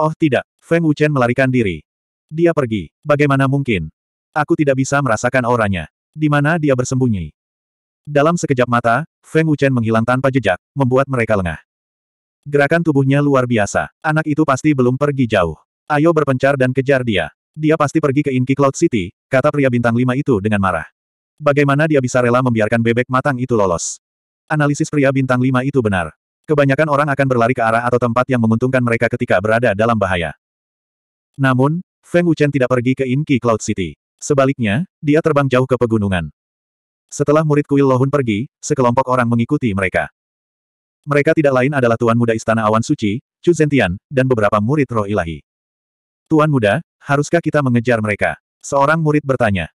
Oh tidak, Feng Wuchen melarikan diri. Dia pergi. Bagaimana mungkin? Aku tidak bisa merasakan auranya. Di mana dia bersembunyi? Dalam sekejap mata, Feng Wuchen menghilang tanpa jejak, membuat mereka lengah. Gerakan tubuhnya luar biasa. Anak itu pasti belum pergi jauh. Ayo berpencar dan kejar dia. Dia pasti pergi ke Inky Cloud City, kata pria bintang lima itu dengan marah. Bagaimana dia bisa rela membiarkan bebek matang itu lolos? Analisis pria bintang lima itu benar. Kebanyakan orang akan berlari ke arah atau tempat yang menguntungkan mereka ketika berada dalam bahaya. Namun, Feng Wuchen tidak pergi ke Inki Cloud City. Sebaliknya, dia terbang jauh ke pegunungan. Setelah murid kuil Lohun pergi, sekelompok orang mengikuti mereka. Mereka tidak lain adalah Tuan Muda Istana Awan Suci, Chu Zentian, dan beberapa murid roh ilahi. Tuan Muda, haruskah kita mengejar mereka? Seorang murid bertanya.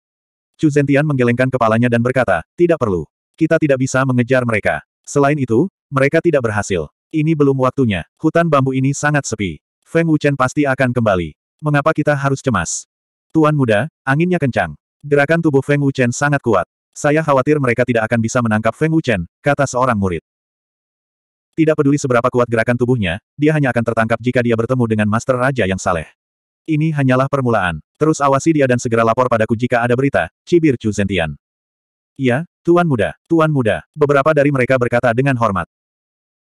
Chu Zentian menggelengkan kepalanya dan berkata, tidak perlu. Kita tidak bisa mengejar mereka. Selain itu, mereka tidak berhasil. Ini belum waktunya. Hutan bambu ini sangat sepi. Feng Wuchen pasti akan kembali. Mengapa kita harus cemas? Tuan muda, anginnya kencang. Gerakan tubuh Feng Wuchen sangat kuat. Saya khawatir mereka tidak akan bisa menangkap Feng Wuchen, kata seorang murid. Tidak peduli seberapa kuat gerakan tubuhnya, dia hanya akan tertangkap jika dia bertemu dengan Master Raja yang saleh. Ini hanyalah permulaan. Terus awasi dia dan segera lapor padaku jika ada berita, cibir Chu Zentian. Ya, Tuan Muda, Tuan Muda, beberapa dari mereka berkata dengan hormat.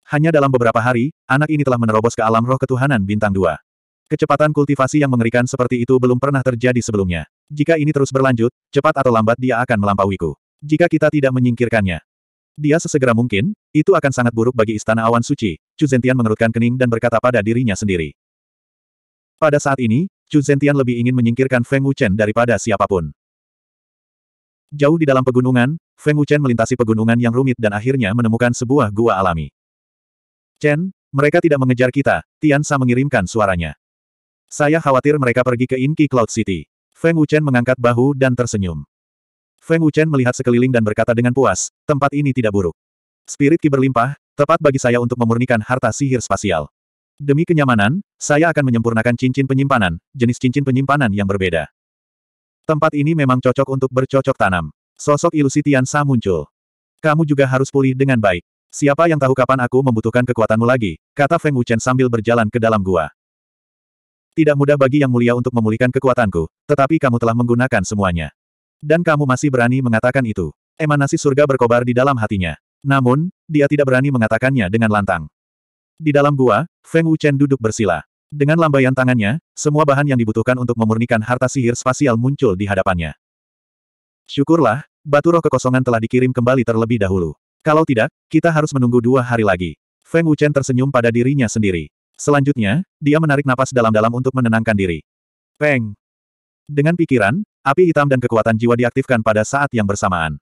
Hanya dalam beberapa hari, anak ini telah menerobos ke alam roh ketuhanan bintang dua. Kecepatan kultivasi yang mengerikan seperti itu belum pernah terjadi sebelumnya. Jika ini terus berlanjut, cepat atau lambat dia akan melampauiku. Jika kita tidak menyingkirkannya. Dia sesegera mungkin, itu akan sangat buruk bagi Istana Awan Suci. Chu Zentian mengerutkan kening dan berkata pada dirinya sendiri. Pada saat ini, Chu Zentian lebih ingin menyingkirkan Feng Wuchen daripada siapapun. Jauh di dalam pegunungan, Feng Wuchen melintasi pegunungan yang rumit dan akhirnya menemukan sebuah gua alami. Chen, mereka tidak mengejar kita, Tian Sa mengirimkan suaranya. Saya khawatir mereka pergi ke Inki Cloud City. Feng Wuchen mengangkat bahu dan tersenyum. Feng Wuchen melihat sekeliling dan berkata dengan puas, tempat ini tidak buruk. Spirit ki berlimpah, tepat bagi saya untuk memurnikan harta sihir spasial. Demi kenyamanan, saya akan menyempurnakan cincin penyimpanan, jenis cincin penyimpanan yang berbeda. Tempat ini memang cocok untuk bercocok tanam. Sosok ilusi Tian Sa muncul. Kamu juga harus pulih dengan baik. Siapa yang tahu kapan aku membutuhkan kekuatanmu lagi, kata Feng Wuchen sambil berjalan ke dalam gua. Tidak mudah bagi Yang Mulia untuk memulihkan kekuatanku, tetapi kamu telah menggunakan semuanya. Dan kamu masih berani mengatakan itu. Emanasi surga berkobar di dalam hatinya. Namun, dia tidak berani mengatakannya dengan lantang. Di dalam gua, Feng Wuchen duduk bersila. Dengan lambaian tangannya, semua bahan yang dibutuhkan untuk memurnikan harta sihir spasial muncul di hadapannya. Syukurlah, batu roh kekosongan telah dikirim kembali terlebih dahulu. Kalau tidak, kita harus menunggu dua hari lagi. Feng Wuchen tersenyum pada dirinya sendiri. Selanjutnya, dia menarik napas dalam-dalam untuk menenangkan diri. Peng! Dengan pikiran, api hitam dan kekuatan jiwa diaktifkan pada saat yang bersamaan.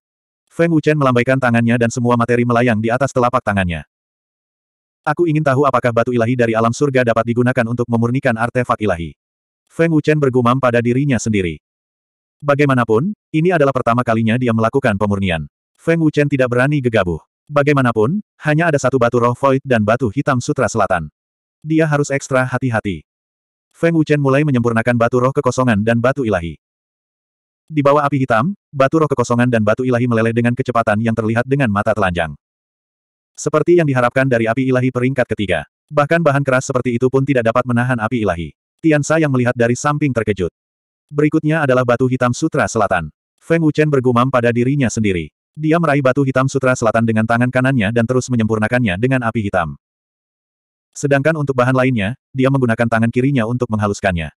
Feng Wuchen melambaikan tangannya dan semua materi melayang di atas telapak tangannya. Aku ingin tahu apakah batu ilahi dari alam surga dapat digunakan untuk memurnikan artefak ilahi. Feng Wuchen bergumam pada dirinya sendiri. Bagaimanapun, ini adalah pertama kalinya dia melakukan pemurnian. Feng Wuchen tidak berani gegabah. Bagaimanapun, hanya ada satu batu roh void dan batu hitam sutra selatan. Dia harus ekstra hati-hati. Feng Wuchen mulai menyempurnakan batu roh kekosongan dan batu ilahi. Di bawah api hitam, batu roh kekosongan dan batu ilahi meleleh dengan kecepatan yang terlihat dengan mata telanjang. Seperti yang diharapkan dari api ilahi peringkat ketiga. Bahkan bahan keras seperti itu pun tidak dapat menahan api ilahi. Tiansa yang melihat dari samping terkejut. Berikutnya adalah batu hitam sutra selatan. Feng Wuchen bergumam pada dirinya sendiri. Dia meraih batu hitam sutra selatan dengan tangan kanannya dan terus menyempurnakannya dengan api hitam. Sedangkan untuk bahan lainnya, dia menggunakan tangan kirinya untuk menghaluskannya.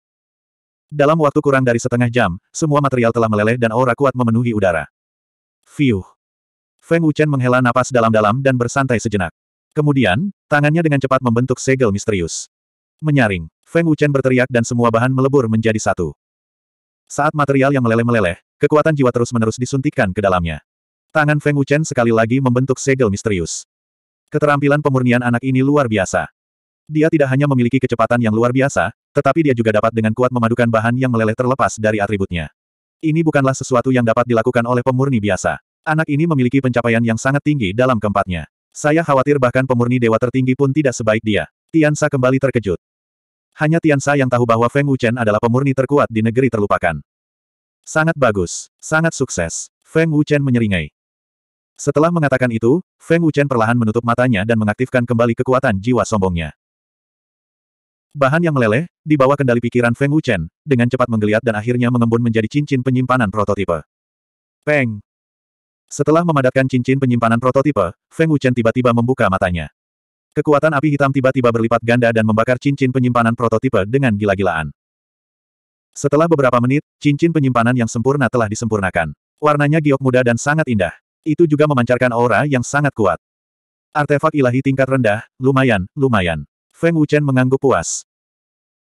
Dalam waktu kurang dari setengah jam, semua material telah meleleh dan aura kuat memenuhi udara. Fiuh. Feng Wuchen menghela napas dalam-dalam dan bersantai sejenak. Kemudian, tangannya dengan cepat membentuk segel misterius. Menyaring, Feng Wuchen berteriak dan semua bahan melebur menjadi satu. Saat material yang meleleh-meleleh, kekuatan jiwa terus-menerus disuntikkan ke dalamnya. Tangan Feng Wuchen sekali lagi membentuk segel misterius. Keterampilan pemurnian anak ini luar biasa. Dia tidak hanya memiliki kecepatan yang luar biasa, tetapi dia juga dapat dengan kuat memadukan bahan yang meleleh terlepas dari atributnya. Ini bukanlah sesuatu yang dapat dilakukan oleh pemurni biasa. Anak ini memiliki pencapaian yang sangat tinggi dalam keempatnya. Saya khawatir bahkan pemurni dewa tertinggi pun tidak sebaik dia. Tiansa kembali terkejut. Hanya Tiansa yang tahu bahwa Feng Wuchen adalah pemurni terkuat di negeri terlupakan. Sangat bagus, sangat sukses. Feng Wuchen menyeringai. Setelah mengatakan itu, Feng Wuchen perlahan menutup matanya dan mengaktifkan kembali kekuatan jiwa sombongnya. Bahan yang meleleh, di bawah kendali pikiran Feng Wuchen, dengan cepat menggeliat dan akhirnya mengembun menjadi cincin penyimpanan prototipe. Peng! Setelah memadatkan cincin penyimpanan prototipe, Feng Wuchen tiba-tiba membuka matanya. Kekuatan api hitam tiba-tiba berlipat ganda dan membakar cincin penyimpanan prototipe dengan gila-gilaan. Setelah beberapa menit, cincin penyimpanan yang sempurna telah disempurnakan. Warnanya giok muda dan sangat indah. Itu juga memancarkan aura yang sangat kuat. Artefak ilahi tingkat rendah, lumayan, lumayan. Feng Wuchen mengangguk puas.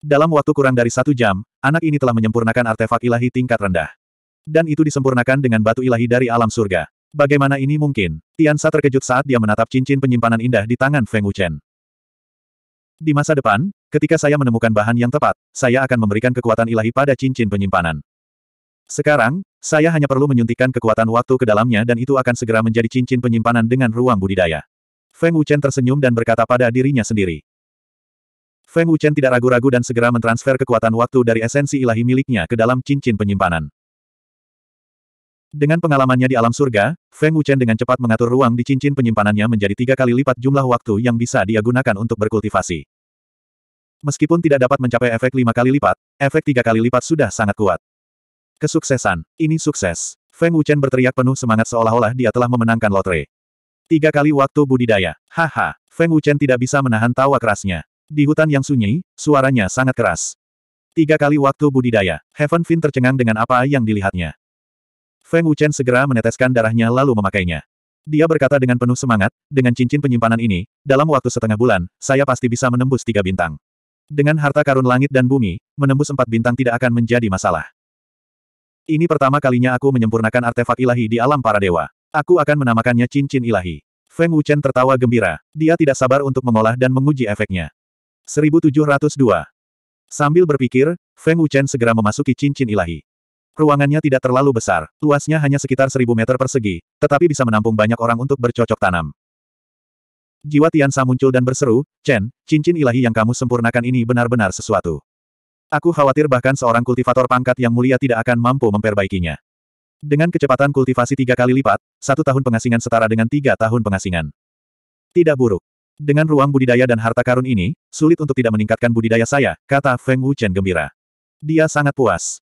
Dalam waktu kurang dari satu jam, anak ini telah menyempurnakan artefak ilahi tingkat rendah. Dan itu disempurnakan dengan batu ilahi dari alam surga. Bagaimana ini mungkin? Tian Sa terkejut saat dia menatap cincin penyimpanan indah di tangan Feng Wuchen. Di masa depan, ketika saya menemukan bahan yang tepat, saya akan memberikan kekuatan ilahi pada cincin penyimpanan. Sekarang, saya hanya perlu menyuntikkan kekuatan waktu ke dalamnya dan itu akan segera menjadi cincin penyimpanan dengan ruang budidaya. Feng Wuchen tersenyum dan berkata pada dirinya sendiri. Feng Wuchen tidak ragu-ragu dan segera mentransfer kekuatan waktu dari esensi ilahi miliknya ke dalam cincin penyimpanan. Dengan pengalamannya di alam surga, Feng Wuchen dengan cepat mengatur ruang di cincin penyimpanannya menjadi tiga kali lipat jumlah waktu yang bisa dia gunakan untuk berkultivasi. Meskipun tidak dapat mencapai efek lima kali lipat, efek tiga kali lipat sudah sangat kuat. Kesuksesan. Ini sukses. Feng Wuchen berteriak penuh semangat seolah-olah dia telah memenangkan lotre. Tiga kali waktu budidaya. Haha. Feng Wuchen tidak bisa menahan tawa kerasnya. Di hutan yang sunyi, suaranya sangat keras. Tiga kali waktu budidaya. Heaven Fin tercengang dengan apa yang dilihatnya. Feng Wuchen segera meneteskan darahnya lalu memakainya. Dia berkata dengan penuh semangat, dengan cincin penyimpanan ini, dalam waktu setengah bulan, saya pasti bisa menembus tiga bintang. Dengan harta karun langit dan bumi, menembus empat bintang tidak akan menjadi masalah. Ini pertama kalinya aku menyempurnakan artefak ilahi di alam para dewa. Aku akan menamakannya cincin ilahi. Feng Wuchen tertawa gembira. Dia tidak sabar untuk mengolah dan menguji efeknya. 1702. Sambil berpikir, Feng Wuchen segera memasuki cincin ilahi. Ruangannya tidak terlalu besar, luasnya hanya sekitar 1000 meter persegi, tetapi bisa menampung banyak orang untuk bercocok tanam. Jiwa Tian Sa muncul dan berseru, Chen, cincin ilahi yang kamu sempurnakan ini benar-benar sesuatu. Aku khawatir bahkan seorang kultivator pangkat yang mulia tidak akan mampu memperbaikinya. Dengan kecepatan kultivasi tiga kali lipat, satu tahun pengasingan setara dengan tiga tahun pengasingan. Tidak buruk. Dengan ruang budidaya dan harta karun ini, sulit untuk tidak meningkatkan budidaya saya, kata Feng Wuchen gembira. Dia sangat puas.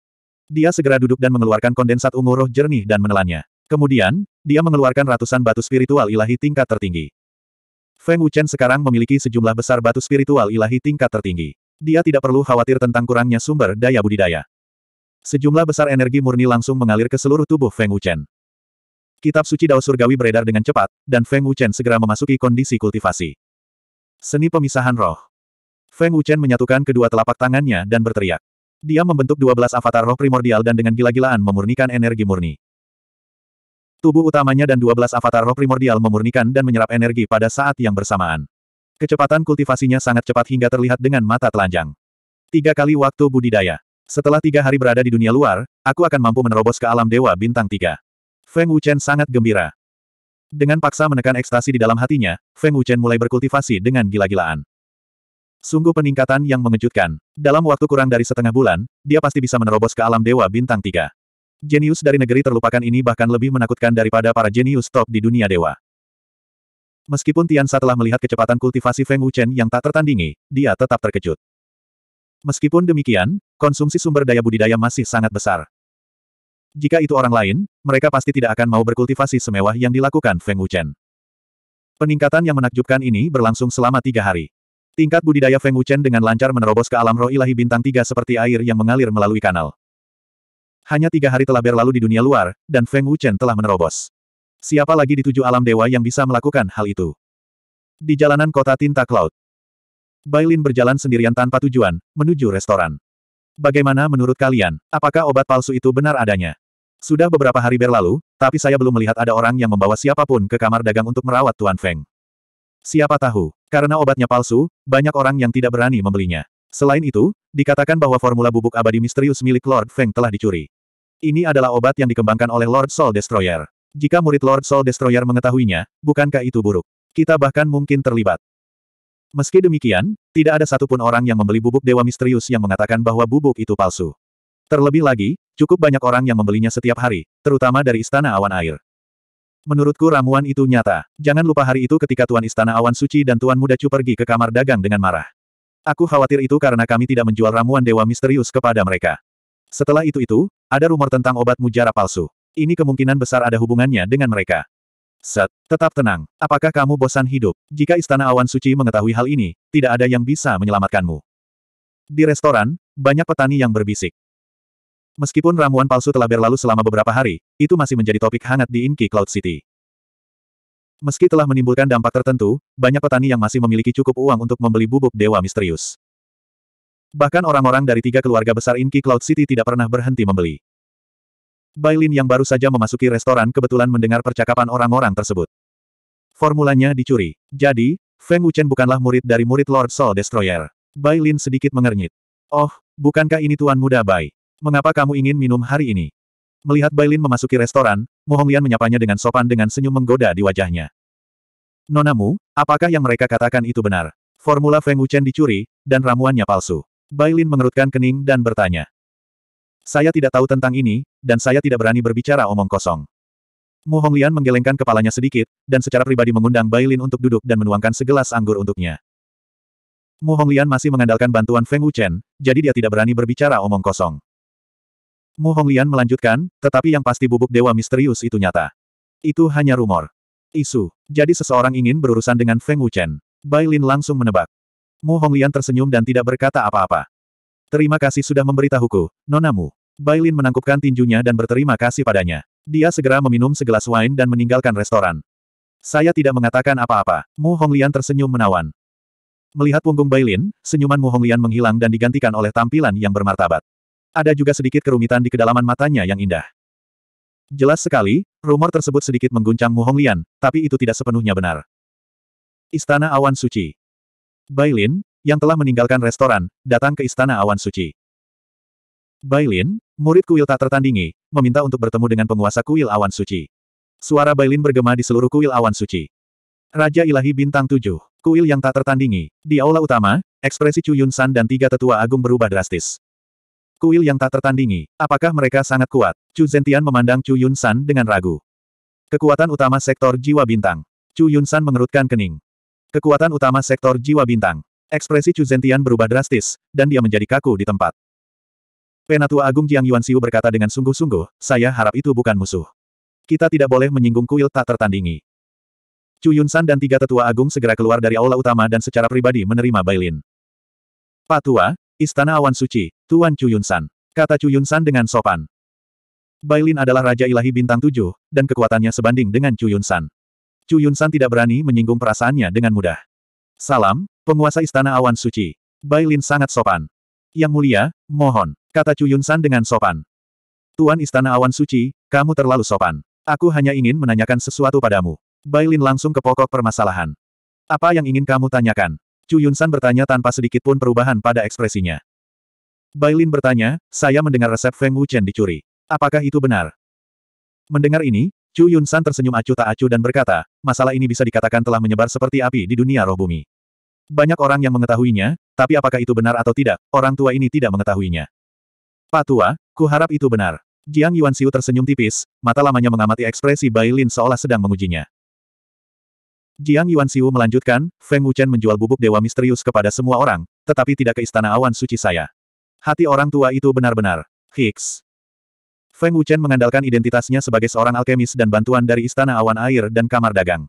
Dia segera duduk dan mengeluarkan kondensat ungu roh jernih dan menelannya. Kemudian, dia mengeluarkan ratusan batu spiritual ilahi tingkat tertinggi. Feng Wuchen sekarang memiliki sejumlah besar batu spiritual ilahi tingkat tertinggi. Dia tidak perlu khawatir tentang kurangnya sumber daya budidaya. Sejumlah besar energi murni langsung mengalir ke seluruh tubuh Feng Wuchen. Kitab suci Dao Surgawi beredar dengan cepat, dan Feng Wuchen segera memasuki kondisi kultivasi. Seni pemisahan roh. Feng Wuchen menyatukan kedua telapak tangannya dan berteriak. Dia membentuk 12 avatar roh primordial dan dengan gila-gilaan memurnikan energi murni. Tubuh utamanya dan 12 avatar roh primordial memurnikan dan menyerap energi pada saat yang bersamaan. Kecepatan kultivasinya sangat cepat hingga terlihat dengan mata telanjang. Tiga kali waktu budidaya. Setelah tiga hari berada di dunia luar, aku akan mampu menerobos ke alam dewa bintang tiga. Feng Wuchen sangat gembira. Dengan paksa menekan ekstasi di dalam hatinya, Feng Wuchen mulai berkultivasi dengan gila-gilaan. Sungguh peningkatan yang mengejutkan. Dalam waktu kurang dari setengah bulan, dia pasti bisa menerobos ke alam dewa bintang tiga. Jenius dari negeri terlupakan ini bahkan lebih menakutkan daripada para jenius top di dunia dewa. Meskipun Tian Sa telah melihat kecepatan kultivasi Feng Wuchen yang tak tertandingi, dia tetap terkejut. Meskipun demikian, konsumsi sumber daya budidaya masih sangat besar. Jika itu orang lain, mereka pasti tidak akan mau berkultivasi semewah yang dilakukan Feng Wuchen. Peningkatan yang menakjubkan ini berlangsung selama tiga hari. Tingkat budidaya Feng Wuchen dengan lancar menerobos ke alam roh ilahi bintang tiga seperti air yang mengalir melalui kanal. Hanya tiga hari telah berlalu di dunia luar, dan Feng Wuchen telah menerobos. Siapa lagi di tujuh alam dewa yang bisa melakukan hal itu? Di jalanan kota Tinta Cloud. Bailin berjalan sendirian tanpa tujuan, menuju restoran. Bagaimana menurut kalian, apakah obat palsu itu benar adanya? Sudah beberapa hari berlalu, tapi saya belum melihat ada orang yang membawa siapapun ke kamar dagang untuk merawat Tuan Feng. Siapa tahu, karena obatnya palsu, banyak orang yang tidak berani membelinya. Selain itu, dikatakan bahwa formula bubuk abadi misterius milik Lord Feng telah dicuri. Ini adalah obat yang dikembangkan oleh Lord Soul Destroyer. Jika murid Lord Soul Destroyer mengetahuinya, bukankah itu buruk? Kita bahkan mungkin terlibat. Meski demikian, tidak ada satupun orang yang membeli bubuk dewa misterius yang mengatakan bahwa bubuk itu palsu. Terlebih lagi, cukup banyak orang yang membelinya setiap hari, terutama dari Istana Awan Air. Menurutku ramuan itu nyata. Jangan lupa hari itu ketika Tuan Istana Awan Suci dan Tuan Muda Chu pergi ke kamar dagang dengan marah. Aku khawatir itu karena kami tidak menjual ramuan dewa misterius kepada mereka. Setelah itu itu, ada rumor tentang obat mujarab palsu. Ini kemungkinan besar ada hubungannya dengan mereka. Set, tetap tenang. Apakah kamu bosan hidup? Jika Istana Awan Suci mengetahui hal ini, tidak ada yang bisa menyelamatkanmu. Di restoran, banyak petani yang berbisik. Meskipun ramuan palsu telah berlalu selama beberapa hari, itu masih menjadi topik hangat di Inki Cloud City. Meski telah menimbulkan dampak tertentu, banyak petani yang masih memiliki cukup uang untuk membeli bubuk dewa misterius. Bahkan orang-orang dari tiga keluarga besar Inki Cloud City tidak pernah berhenti membeli. Bailin yang baru saja memasuki restoran kebetulan mendengar percakapan orang-orang tersebut. Formulanya dicuri. Jadi, Feng Wuchen bukanlah murid dari murid Lord Soul Destroyer. Bailin sedikit mengernyit. Oh, bukankah ini tuan muda Bai? Mengapa kamu ingin minum hari ini? Melihat Bailin memasuki restoran, Mohonglian menyapanya dengan sopan dengan senyum menggoda di wajahnya. Nonamu, apakah yang mereka katakan itu benar? Formula Feng Wuchen dicuri, dan ramuannya palsu. Bailin mengerutkan kening dan bertanya. Saya tidak tahu tentang ini, dan saya tidak berani berbicara omong kosong. Mu Honglian menggelengkan kepalanya sedikit, dan secara pribadi mengundang Bailin untuk duduk dan menuangkan segelas anggur untuknya. Mu Honglian masih mengandalkan bantuan Feng Wuchen, jadi dia tidak berani berbicara omong kosong. Mu Honglian melanjutkan, tetapi yang pasti bubuk dewa misterius itu nyata. Itu hanya rumor. Isu. Jadi seseorang ingin berurusan dengan Feng Wuchen. Bailin langsung menebak. Mu Honglian tersenyum dan tidak berkata apa-apa. Terima kasih sudah memberitahuku, nonamu. Bailin menangkupkan tinjunya dan berterima kasih padanya. Dia segera meminum segelas wine dan meninggalkan restoran. Saya tidak mengatakan apa-apa. Mu Honglian tersenyum menawan. Melihat punggung Bailin, senyuman Mu Honglian menghilang dan digantikan oleh tampilan yang bermartabat. Ada juga sedikit kerumitan di kedalaman matanya yang indah. Jelas sekali, rumor tersebut sedikit mengguncang Mu Honglian, tapi itu tidak sepenuhnya benar. Istana Awan Suci Bailin, yang telah meninggalkan restoran, datang ke Istana Awan Suci. Bailin, murid kuil tak tertandingi, meminta untuk bertemu dengan penguasa kuil Awan Suci. Suara Bailin bergema di seluruh kuil Awan Suci. Raja Ilahi Bintang 7, kuil yang tak tertandingi. Di aula utama, ekspresi Chu Yun San dan tiga tetua agung berubah drastis. Kuil yang tak tertandingi, apakah mereka sangat kuat? Chu Zentian memandang Chu Yun San dengan ragu. Kekuatan utama sektor jiwa bintang. Chu Yun San mengerutkan kening. Kekuatan utama sektor jiwa bintang. Ekspresi Chu Zentian berubah drastis, dan dia menjadi kaku di tempat. Penatua Agung Jiang Yuan Xiu berkata dengan sungguh-sungguh, saya harap itu bukan musuh. Kita tidak boleh menyinggung kuil tak tertandingi. Chu San dan tiga tetua agung segera keluar dari aula utama dan secara pribadi menerima Bailin. Patua, Istana Awan Suci, Tuan Chu San, Kata Chu San dengan sopan. Bailin adalah Raja Ilahi Bintang Tujuh, dan kekuatannya sebanding dengan Chu San. Chu San tidak berani menyinggung perasaannya dengan mudah. Salam, Penguasa Istana Awan Suci. Bai Lin sangat sopan. Yang mulia, mohon, kata Chu San dengan sopan. Tuan Istana Awan Suci, kamu terlalu sopan. Aku hanya ingin menanyakan sesuatu padamu. Bai Lin langsung ke pokok permasalahan. Apa yang ingin kamu tanyakan? Chu San bertanya tanpa sedikit pun perubahan pada ekspresinya. Bai Lin bertanya, saya mendengar resep Feng Wuchen dicuri. Apakah itu benar? Mendengar ini, Chu San tersenyum acuh tak acuh dan berkata, masalah ini bisa dikatakan telah menyebar seperti api di dunia roh bumi. Banyak orang yang mengetahuinya, tapi apakah itu benar atau tidak, orang tua ini tidak mengetahuinya. Pak tua, ku harap itu benar. Jiang Yuan Xiu tersenyum tipis, mata lamanya mengamati ekspresi Bai Lin seolah sedang mengujinya. Jiang Yuan Xiu melanjutkan, Feng Wuchen menjual bubuk dewa misterius kepada semua orang, tetapi tidak ke istana awan suci saya. Hati orang tua itu benar-benar. Hicks. Feng Wuchen mengandalkan identitasnya sebagai seorang alkemis dan bantuan dari istana awan air dan kamar dagang.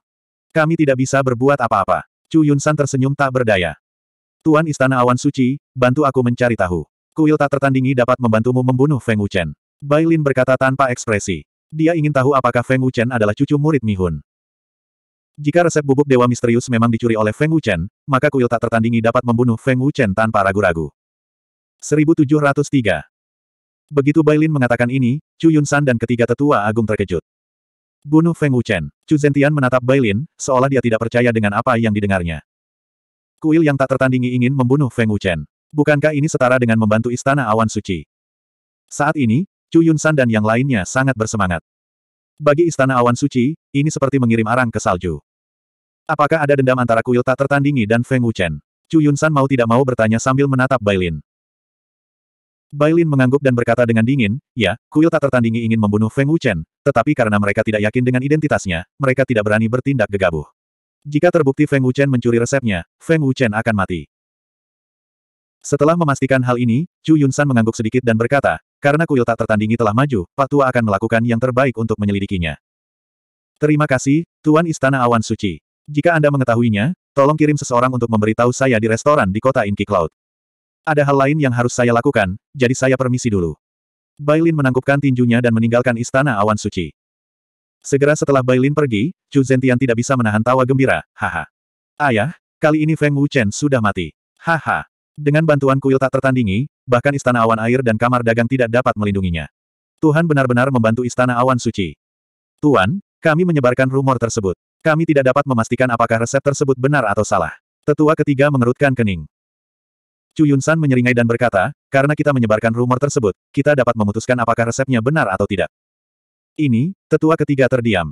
Kami tidak bisa berbuat apa-apa. Chu San tersenyum tak berdaya. Tuan Istana Awan Suci, bantu aku mencari tahu. Kuil tak tertandingi dapat membantumu membunuh Feng Wuchen. Bai Lin berkata tanpa ekspresi. Dia ingin tahu apakah Feng Wuchen adalah cucu murid Mi Mihun. Jika resep bubuk dewa misterius memang dicuri oleh Feng Wuchen, maka kuil tak tertandingi dapat membunuh Feng Wuchen tanpa ragu-ragu. 1703 Begitu Bai mengatakan ini, Chu Yun San dan ketiga tetua agung terkejut. Bunuh Feng Wuchen. Chu Zentian menatap Bailin, seolah dia tidak percaya dengan apa yang didengarnya. Kuil yang tak tertandingi ingin membunuh Feng Wuchen. Bukankah ini setara dengan membantu istana awan suci? Saat ini, Chu Yunsan dan yang lainnya sangat bersemangat. Bagi istana awan suci, ini seperti mengirim arang ke salju. Apakah ada dendam antara kuil tak tertandingi dan Feng Wuchen? Chu Yunsan mau tidak mau bertanya sambil menatap Bailin. Bailin mengangguk dan berkata dengan dingin, ya, kuil tak tertandingi ingin membunuh Feng Wuchen, tetapi karena mereka tidak yakin dengan identitasnya, mereka tidak berani bertindak gegabah. Jika terbukti Feng Wuchen mencuri resepnya, Feng Wuchen akan mati. Setelah memastikan hal ini, Chu Yunsan mengangguk sedikit dan berkata, karena kuil tak tertandingi telah maju, Pak Tua akan melakukan yang terbaik untuk menyelidikinya. Terima kasih, Tuan Istana Awan Suci. Jika Anda mengetahuinya, tolong kirim seseorang untuk memberitahu saya di restoran di kota Inki Cloud. Ada hal lain yang harus saya lakukan, jadi saya permisi dulu. Bailin menangkupkan tinjunya dan meninggalkan istana awan suci. Segera setelah Bailin pergi, Chu Zentian tidak bisa menahan tawa gembira, haha. Ayah, kali ini Feng Wu Chen sudah mati. Haha. Dengan bantuan kuil tak tertandingi, bahkan istana awan air dan kamar dagang tidak dapat melindunginya. Tuhan benar-benar membantu istana awan suci. Tuan, kami menyebarkan rumor tersebut. Kami tidak dapat memastikan apakah resep tersebut benar atau salah. Tetua ketiga mengerutkan kening. Chu Yunsan menyeringai dan berkata, karena kita menyebarkan rumor tersebut, kita dapat memutuskan apakah resepnya benar atau tidak. Ini, tetua ketiga terdiam.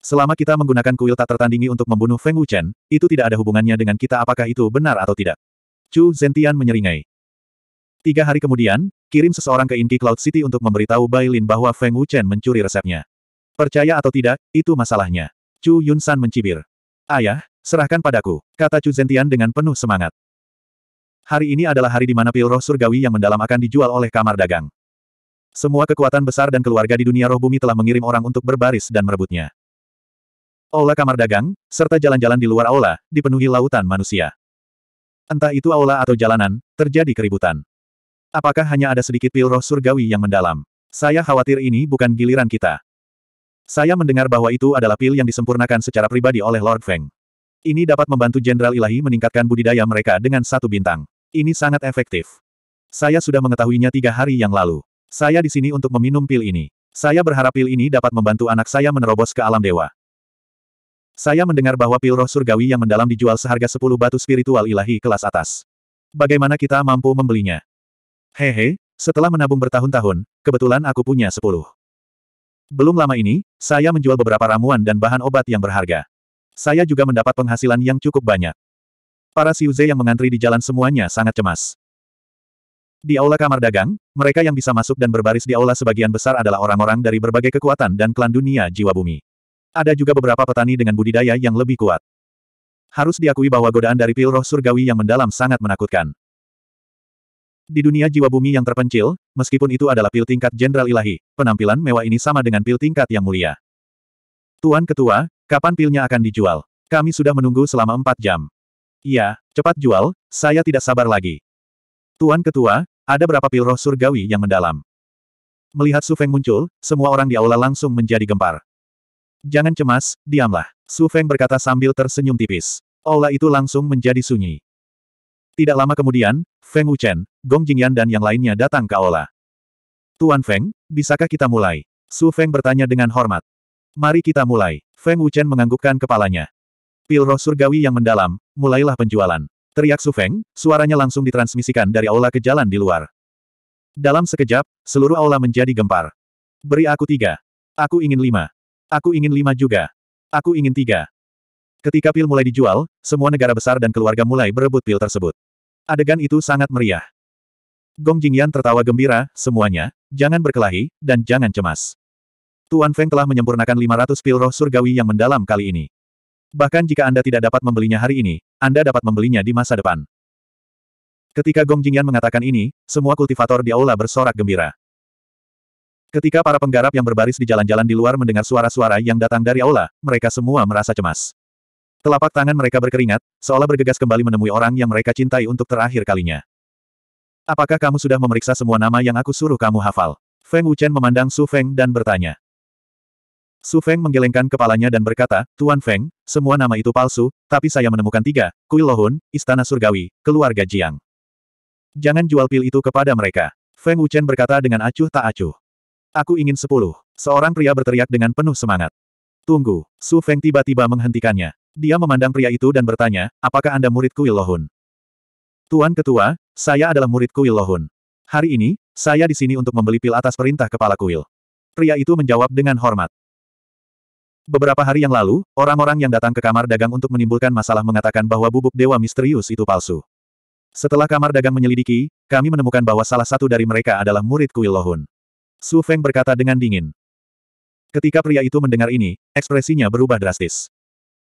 Selama kita menggunakan kuil tak tertandingi untuk membunuh Feng Wuchen, itu tidak ada hubungannya dengan kita apakah itu benar atau tidak. Chu Zentian menyeringai. Tiga hari kemudian, kirim seseorang ke Inki Cloud City untuk memberitahu Bai Lin bahwa Feng Wuchen mencuri resepnya. Percaya atau tidak, itu masalahnya. Chu Yunsan mencibir. Ayah, serahkan padaku, kata Chu Zentian dengan penuh semangat. Hari ini adalah hari di mana pil roh surgawi yang mendalam akan dijual oleh kamar dagang. Semua kekuatan besar dan keluarga di dunia roh bumi telah mengirim orang untuk berbaris dan merebutnya. Aula kamar dagang, serta jalan-jalan di luar aula, dipenuhi lautan manusia. Entah itu aula atau jalanan, terjadi keributan. Apakah hanya ada sedikit pil roh surgawi yang mendalam? Saya khawatir ini bukan giliran kita. Saya mendengar bahwa itu adalah pil yang disempurnakan secara pribadi oleh Lord Feng. Ini dapat membantu Jenderal Ilahi meningkatkan budidaya mereka dengan satu bintang. Ini sangat efektif. Saya sudah mengetahuinya tiga hari yang lalu. Saya di sini untuk meminum pil ini. Saya berharap pil ini dapat membantu anak saya menerobos ke alam dewa. Saya mendengar bahwa pil roh surgawi yang mendalam dijual seharga 10 batu spiritual ilahi kelas atas. Bagaimana kita mampu membelinya? Hehe, setelah menabung bertahun-tahun, kebetulan aku punya 10. Belum lama ini, saya menjual beberapa ramuan dan bahan obat yang berharga. Saya juga mendapat penghasilan yang cukup banyak. Para Siuze yang mengantri di jalan semuanya sangat cemas. Di aula kamar dagang, mereka yang bisa masuk dan berbaris di aula sebagian besar adalah orang-orang dari berbagai kekuatan dan klan dunia jiwa bumi. Ada juga beberapa petani dengan budidaya yang lebih kuat. Harus diakui bahwa godaan dari pil roh surgawi yang mendalam sangat menakutkan. Di dunia jiwa bumi yang terpencil, meskipun itu adalah pil tingkat jenderal ilahi, penampilan mewah ini sama dengan pil tingkat yang mulia. Tuan Ketua, kapan pilnya akan dijual? Kami sudah menunggu selama empat jam. Iya, cepat jual, saya tidak sabar lagi. Tuan Ketua, ada berapa pil roh surgawi yang mendalam? Melihat Su Feng muncul, semua orang di aula langsung menjadi gempar. Jangan cemas, diamlah. Su Feng berkata sambil tersenyum tipis. Aula itu langsung menjadi sunyi. Tidak lama kemudian, Feng Wuchen, Gong Jingyan dan yang lainnya datang ke aula. Tuan Feng, bisakah kita mulai? Su Feng bertanya dengan hormat. Mari kita mulai. Feng Wuchen menganggukkan kepalanya. Pil roh surgawi yang mendalam, mulailah penjualan. Teriak Su Feng, suaranya langsung ditransmisikan dari aula ke jalan di luar. Dalam sekejap, seluruh aula menjadi gempar. Beri aku tiga. Aku ingin lima. Aku ingin lima juga. Aku ingin tiga. Ketika pil mulai dijual, semua negara besar dan keluarga mulai berebut pil tersebut. Adegan itu sangat meriah. Gong Jingyan tertawa gembira, semuanya, jangan berkelahi, dan jangan cemas. Tuan Feng telah menyempurnakan 500 pil roh surgawi yang mendalam kali ini. Bahkan jika Anda tidak dapat membelinya hari ini, Anda dapat membelinya di masa depan. Ketika Gong Jingyan mengatakan ini, semua kultivator di aula bersorak gembira. Ketika para penggarap yang berbaris di jalan-jalan di luar mendengar suara-suara yang datang dari aula, mereka semua merasa cemas. Telapak tangan mereka berkeringat, seolah bergegas kembali menemui orang yang mereka cintai untuk terakhir kalinya. Apakah kamu sudah memeriksa semua nama yang aku suruh kamu hafal? Feng Wuchen memandang Su Feng dan bertanya. Su Feng menggelengkan kepalanya dan berkata, Tuan Feng, semua nama itu palsu, tapi saya menemukan tiga, Kui Lohun, Istana Surgawi, keluarga Jiang. Jangan jual pil itu kepada mereka. Feng Wuchen berkata dengan acuh tak acuh. Aku ingin sepuluh. Seorang pria berteriak dengan penuh semangat. Tunggu, Su Feng tiba-tiba menghentikannya. Dia memandang pria itu dan bertanya, apakah Anda murid Kui Lohun? Tuan Ketua, saya adalah murid Kui Lohun. Hari ini, saya di sini untuk membeli pil atas perintah kepala kuil. Pria itu menjawab dengan hormat. Beberapa hari yang lalu, orang-orang yang datang ke kamar dagang untuk menimbulkan masalah mengatakan bahwa bubuk dewa misterius itu palsu. Setelah kamar dagang menyelidiki, kami menemukan bahwa salah satu dari mereka adalah murid kuil Lohun. Su Feng berkata dengan dingin. Ketika pria itu mendengar ini, ekspresinya berubah drastis.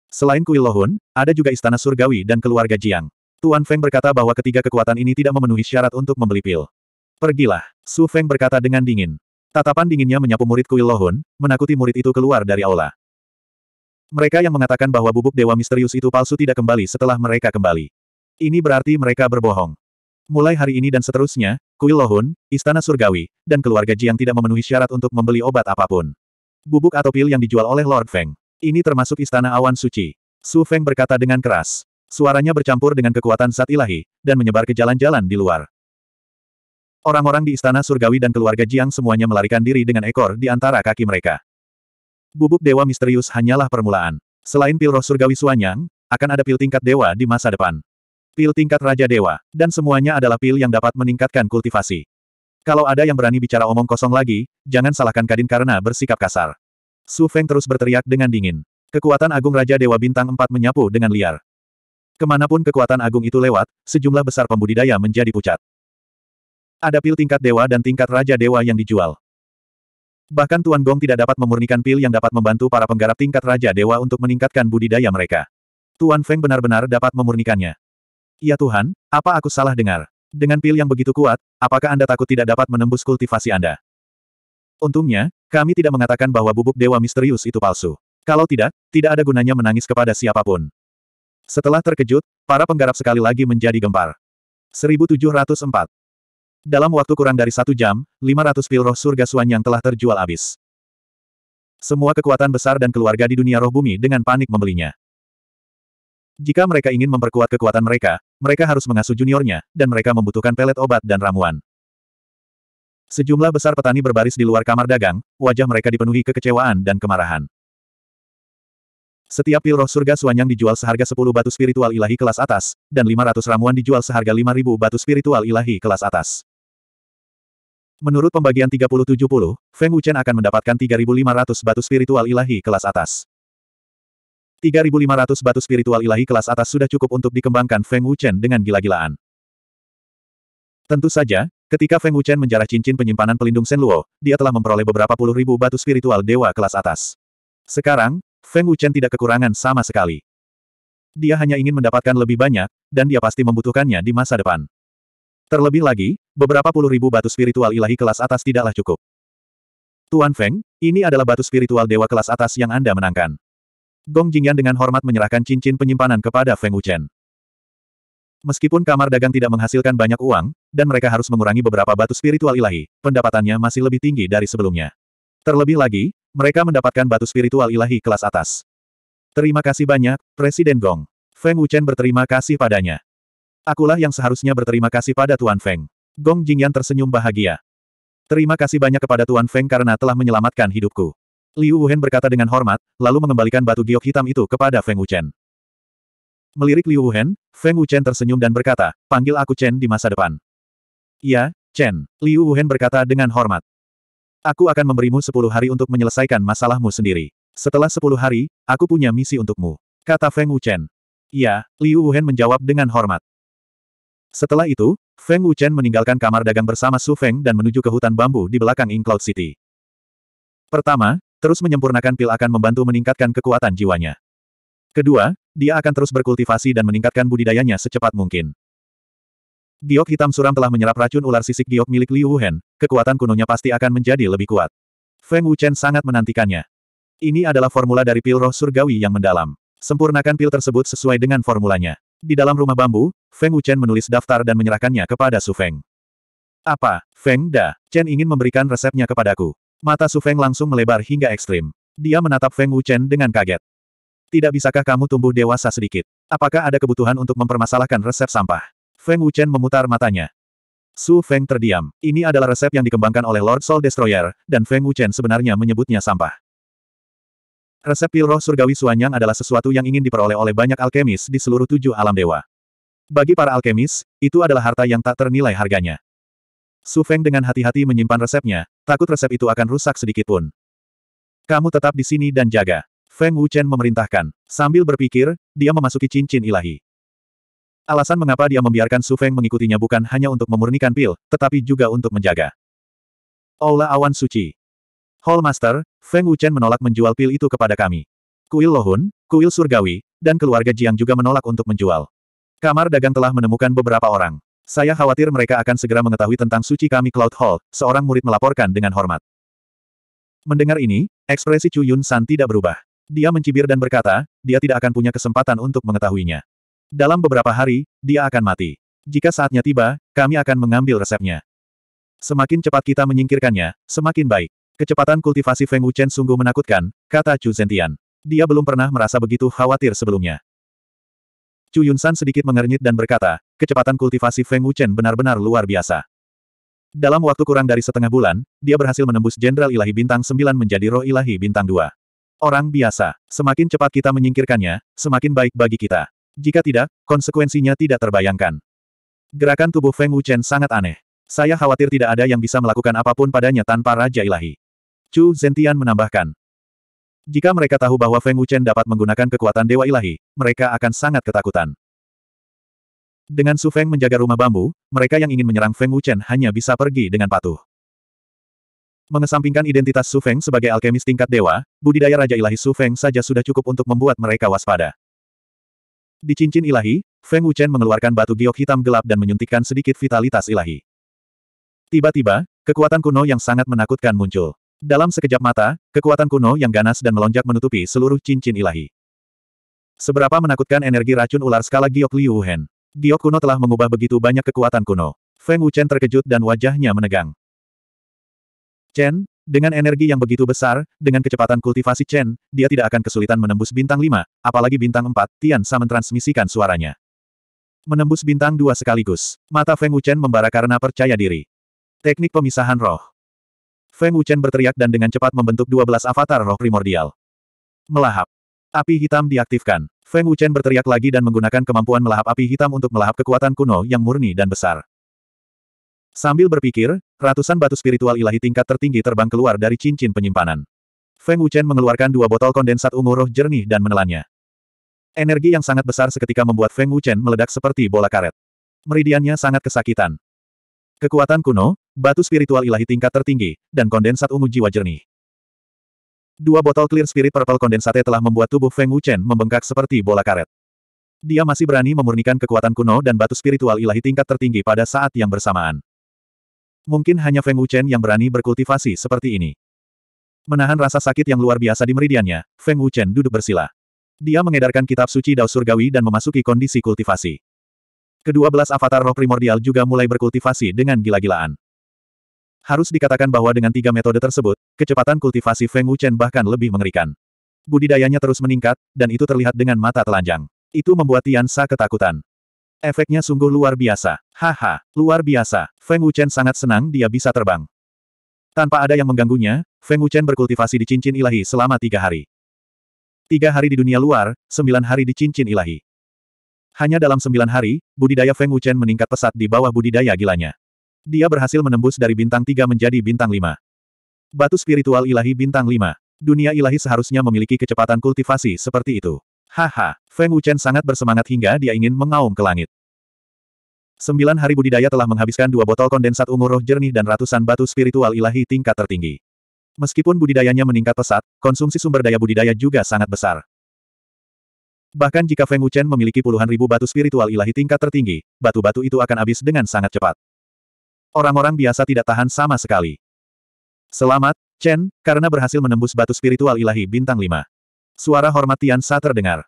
Selain kuil Lohun, ada juga istana surgawi dan keluarga Jiang. Tuan Feng berkata bahwa ketiga kekuatan ini tidak memenuhi syarat untuk membeli pil. Pergilah, Su Feng berkata dengan dingin. Tatapan dinginnya menyapu murid kuil Lohun, menakuti murid itu keluar dari aula. Mereka yang mengatakan bahwa bubuk dewa misterius itu palsu tidak kembali setelah mereka kembali. Ini berarti mereka berbohong. Mulai hari ini dan seterusnya, kuil Lohun, istana surgawi, dan keluarga Jiang tidak memenuhi syarat untuk membeli obat apapun. Bubuk atau pil yang dijual oleh Lord Feng. Ini termasuk istana awan suci. Su Feng berkata dengan keras. Suaranya bercampur dengan kekuatan saat ilahi, dan menyebar ke jalan-jalan di luar. Orang-orang di istana surgawi dan keluarga Jiang semuanya melarikan diri dengan ekor di antara kaki mereka. Bubuk dewa misterius hanyalah permulaan. Selain pil roh surgawi Suanyang, akan ada pil tingkat dewa di masa depan. Pil tingkat Raja Dewa, dan semuanya adalah pil yang dapat meningkatkan kultivasi. Kalau ada yang berani bicara omong kosong lagi, jangan salahkan Kadin karena bersikap kasar. Su Feng terus berteriak dengan dingin. Kekuatan agung Raja Dewa Bintang 4 menyapu dengan liar. Kemanapun kekuatan agung itu lewat, sejumlah besar pembudidaya menjadi pucat. Ada pil tingkat dewa dan tingkat raja dewa yang dijual. Bahkan Tuan Gong tidak dapat memurnikan pil yang dapat membantu para penggarap tingkat raja dewa untuk meningkatkan budidaya mereka. Tuan Feng benar-benar dapat memurnikannya. Ya Tuhan, apa aku salah dengar? Dengan pil yang begitu kuat, apakah Anda takut tidak dapat menembus kultivasi Anda? Untungnya, kami tidak mengatakan bahwa bubuk dewa misterius itu palsu. Kalau tidak, tidak ada gunanya menangis kepada siapapun. Setelah terkejut, para penggarap sekali lagi menjadi gempar. 1704. Dalam waktu kurang dari satu jam, 500 pil roh surga Suan yang telah terjual habis. Semua kekuatan besar dan keluarga di dunia roh bumi dengan panik membelinya. Jika mereka ingin memperkuat kekuatan mereka, mereka harus mengasuh juniornya, dan mereka membutuhkan pelet obat dan ramuan. Sejumlah besar petani berbaris di luar kamar dagang, wajah mereka dipenuhi kekecewaan dan kemarahan. Setiap pil roh surga suanyang dijual seharga 10 batu spiritual ilahi kelas atas, dan 500 ramuan dijual seharga 5000 batu spiritual ilahi kelas atas. Menurut pembagian 30-70, Feng Wuchen akan mendapatkan 3.500 batu spiritual ilahi kelas atas. 3.500 batu spiritual ilahi kelas atas sudah cukup untuk dikembangkan Feng Wuchen dengan gila-gilaan. Tentu saja, ketika Feng Wuchen menjarah cincin penyimpanan pelindung Shen luo, dia telah memperoleh beberapa puluh ribu batu spiritual dewa kelas atas. Sekarang, Feng Wuchen tidak kekurangan sama sekali. Dia hanya ingin mendapatkan lebih banyak, dan dia pasti membutuhkannya di masa depan. Terlebih lagi, beberapa puluh ribu batu spiritual ilahi kelas atas tidaklah cukup. Tuan Feng, ini adalah batu spiritual dewa kelas atas yang Anda menangkan. Gong Jingyan dengan hormat menyerahkan cincin penyimpanan kepada Feng Wuchen. Meskipun kamar dagang tidak menghasilkan banyak uang, dan mereka harus mengurangi beberapa batu spiritual ilahi, pendapatannya masih lebih tinggi dari sebelumnya. Terlebih lagi, mereka mendapatkan batu spiritual ilahi kelas atas. Terima kasih banyak, Presiden Gong. Feng Wuchen berterima kasih padanya. Akulah yang seharusnya berterima kasih pada Tuan Feng. Gong Jingyan tersenyum bahagia. Terima kasih banyak kepada Tuan Feng karena telah menyelamatkan hidupku. Liu Wuhen berkata dengan hormat, lalu mengembalikan batu giok hitam itu kepada Feng Wuchen. Melirik Liu Wuhen, Feng Wuchen tersenyum dan berkata, panggil aku Chen di masa depan. Ya, Chen, Liu Wuhen berkata dengan hormat. Aku akan memberimu sepuluh hari untuk menyelesaikan masalahmu sendiri. Setelah sepuluh hari, aku punya misi untukmu. Kata Feng Wuchen. Ya, Liu Wuhen menjawab dengan hormat. Setelah itu, Feng Wuchen meninggalkan kamar dagang bersama Su Feng dan menuju ke hutan bambu di belakang Ink Cloud City. Pertama, terus menyempurnakan pil akan membantu meningkatkan kekuatan jiwanya. Kedua, dia akan terus berkultivasi dan meningkatkan budidayanya secepat mungkin. Giok hitam suram telah menyerap racun ular sisik giok milik Liu Wuhan, kekuatan kunonya pasti akan menjadi lebih kuat. Feng Wuchen sangat menantikannya. Ini adalah formula dari pil roh surgawi yang mendalam. Sempurnakan pil tersebut sesuai dengan formulanya. Di dalam rumah bambu, Feng Wuchen menulis daftar dan menyerahkannya kepada Su Feng. Apa, Feng Da, Chen ingin memberikan resepnya kepadaku. Mata Su Feng langsung melebar hingga ekstrim. Dia menatap Feng Wuchen dengan kaget. Tidak bisakah kamu tumbuh dewasa sedikit? Apakah ada kebutuhan untuk mempermasalahkan resep sampah? Feng Wuchen memutar matanya. Su Feng terdiam. Ini adalah resep yang dikembangkan oleh Lord Soul Destroyer, dan Feng Wuchen sebenarnya menyebutnya sampah. Resep pil roh surgawi Suanyang adalah sesuatu yang ingin diperoleh oleh banyak alkemis di seluruh tujuh alam dewa. Bagi para alkemis, itu adalah harta yang tak ternilai harganya. Su Feng dengan hati-hati menyimpan resepnya, takut resep itu akan rusak sedikit pun. Kamu tetap di sini dan jaga. Feng Wuchen memerintahkan. Sambil berpikir, dia memasuki cincin ilahi. Alasan mengapa dia membiarkan Su Feng mengikutinya bukan hanya untuk memurnikan pil, tetapi juga untuk menjaga. Aula Awan Suci. Hall Master, Feng Wuchen menolak menjual pil itu kepada kami. Kuil Lohun, Kuil Surgawi, dan keluarga Jiang juga menolak untuk menjual. Kamar dagang telah menemukan beberapa orang. Saya khawatir mereka akan segera mengetahui tentang suci kami Cloud Hall, seorang murid melaporkan dengan hormat. Mendengar ini, ekspresi Chu Yun San tidak berubah. Dia mencibir dan berkata, dia tidak akan punya kesempatan untuk mengetahuinya. Dalam beberapa hari, dia akan mati. Jika saatnya tiba, kami akan mengambil resepnya. Semakin cepat kita menyingkirkannya, semakin baik. Kecepatan kultivasi Feng Wuchen sungguh menakutkan, kata Chu Zentian. Dia belum pernah merasa begitu khawatir sebelumnya. Chu Yunsan sedikit mengernyit dan berkata, kecepatan kultivasi Feng Wuchen benar-benar luar biasa. Dalam waktu kurang dari setengah bulan, dia berhasil menembus Jenderal Ilahi Bintang 9 menjadi roh ilahi bintang 2. Orang biasa, semakin cepat kita menyingkirkannya, semakin baik bagi kita. Jika tidak, konsekuensinya tidak terbayangkan. Gerakan tubuh Feng Wuchen sangat aneh. Saya khawatir tidak ada yang bisa melakukan apapun padanya tanpa Raja Ilahi. Chu Zentian menambahkan. Jika mereka tahu bahwa Feng Wuchen dapat menggunakan kekuatan Dewa Ilahi, mereka akan sangat ketakutan. Dengan Su Feng menjaga rumah bambu, mereka yang ingin menyerang Feng Wuchen hanya bisa pergi dengan patuh. Mengesampingkan identitas Su Feng sebagai alkemis tingkat dewa, budidaya Raja Ilahi Su Feng saja sudah cukup untuk membuat mereka waspada. Di cincin ilahi, Feng Wuchen mengeluarkan batu giok hitam gelap dan menyuntikkan sedikit vitalitas ilahi. Tiba-tiba, kekuatan kuno yang sangat menakutkan muncul. Dalam sekejap mata, kekuatan kuno yang ganas dan melonjak menutupi seluruh cincin ilahi. Seberapa menakutkan energi racun ular skala Giok Liu Hen. Giok kuno telah mengubah begitu banyak kekuatan kuno. Feng Wuchen terkejut dan wajahnya menegang. Chen, dengan energi yang begitu besar, dengan kecepatan kultivasi Chen, dia tidak akan kesulitan menembus bintang 5, apalagi bintang 4, Tian Sa mentransmisikan suaranya. Menembus bintang dua sekaligus, mata Feng Wuchen membara karena percaya diri. Teknik pemisahan roh. Feng Wuchen berteriak dan dengan cepat membentuk 12 avatar roh primordial. Melahap. Api hitam diaktifkan. Feng Wuchen berteriak lagi dan menggunakan kemampuan melahap api hitam untuk melahap kekuatan kuno yang murni dan besar. Sambil berpikir, ratusan batu spiritual ilahi tingkat tertinggi terbang keluar dari cincin penyimpanan. Feng Wuchen mengeluarkan dua botol kondensat ungu roh jernih dan menelannya. Energi yang sangat besar seketika membuat Feng Wuchen meledak seperti bola karet. Meridiannya sangat kesakitan. Kekuatan kuno, batu spiritual ilahi tingkat tertinggi, dan kondensat ungu jiwa jernih. Dua botol clear spirit purple kondensate telah membuat tubuh Feng Wuchen membengkak seperti bola karet. Dia masih berani memurnikan kekuatan kuno dan batu spiritual ilahi tingkat tertinggi pada saat yang bersamaan. Mungkin hanya Feng Wuchen yang berani berkultivasi seperti ini. Menahan rasa sakit yang luar biasa di meridiannya, Feng Wuchen duduk bersila. Dia mengedarkan kitab suci Dao Surgawi dan memasuki kondisi kultivasi. Kedua belas avatar roh primordial juga mulai berkultivasi dengan gila-gilaan. Harus dikatakan bahwa dengan tiga metode tersebut, kecepatan kultivasi Feng Wuchen bahkan lebih mengerikan. Budidayanya terus meningkat, dan itu terlihat dengan mata telanjang. Itu membuat Tian Sa ketakutan. Efeknya sungguh luar biasa. Haha, luar biasa. Feng Wuchen sangat senang dia bisa terbang. Tanpa ada yang mengganggunya, Feng Wuchen berkultivasi di cincin ilahi selama tiga hari. Tiga hari di dunia luar, sembilan hari di cincin ilahi. Hanya dalam sembilan hari, budidaya Feng Wuchen meningkat pesat di bawah budidaya gilanya. Dia berhasil menembus dari bintang tiga menjadi bintang lima. Batu spiritual ilahi bintang lima, Dunia ilahi seharusnya memiliki kecepatan kultivasi seperti itu. Haha, Feng Wuchen sangat bersemangat hingga dia ingin mengaum ke langit. Sembilan hari budidaya telah menghabiskan dua botol kondensat ungu roh jernih dan ratusan batu spiritual ilahi tingkat tertinggi. Meskipun budidayanya meningkat pesat, konsumsi sumber daya budidaya juga sangat besar. Bahkan jika Feng Wuchen memiliki puluhan ribu batu spiritual ilahi tingkat tertinggi, batu-batu itu akan habis dengan sangat cepat. Orang-orang biasa tidak tahan sama sekali. Selamat, Chen, karena berhasil menembus batu spiritual ilahi bintang 5. Suara hormat Tian Sa terdengar.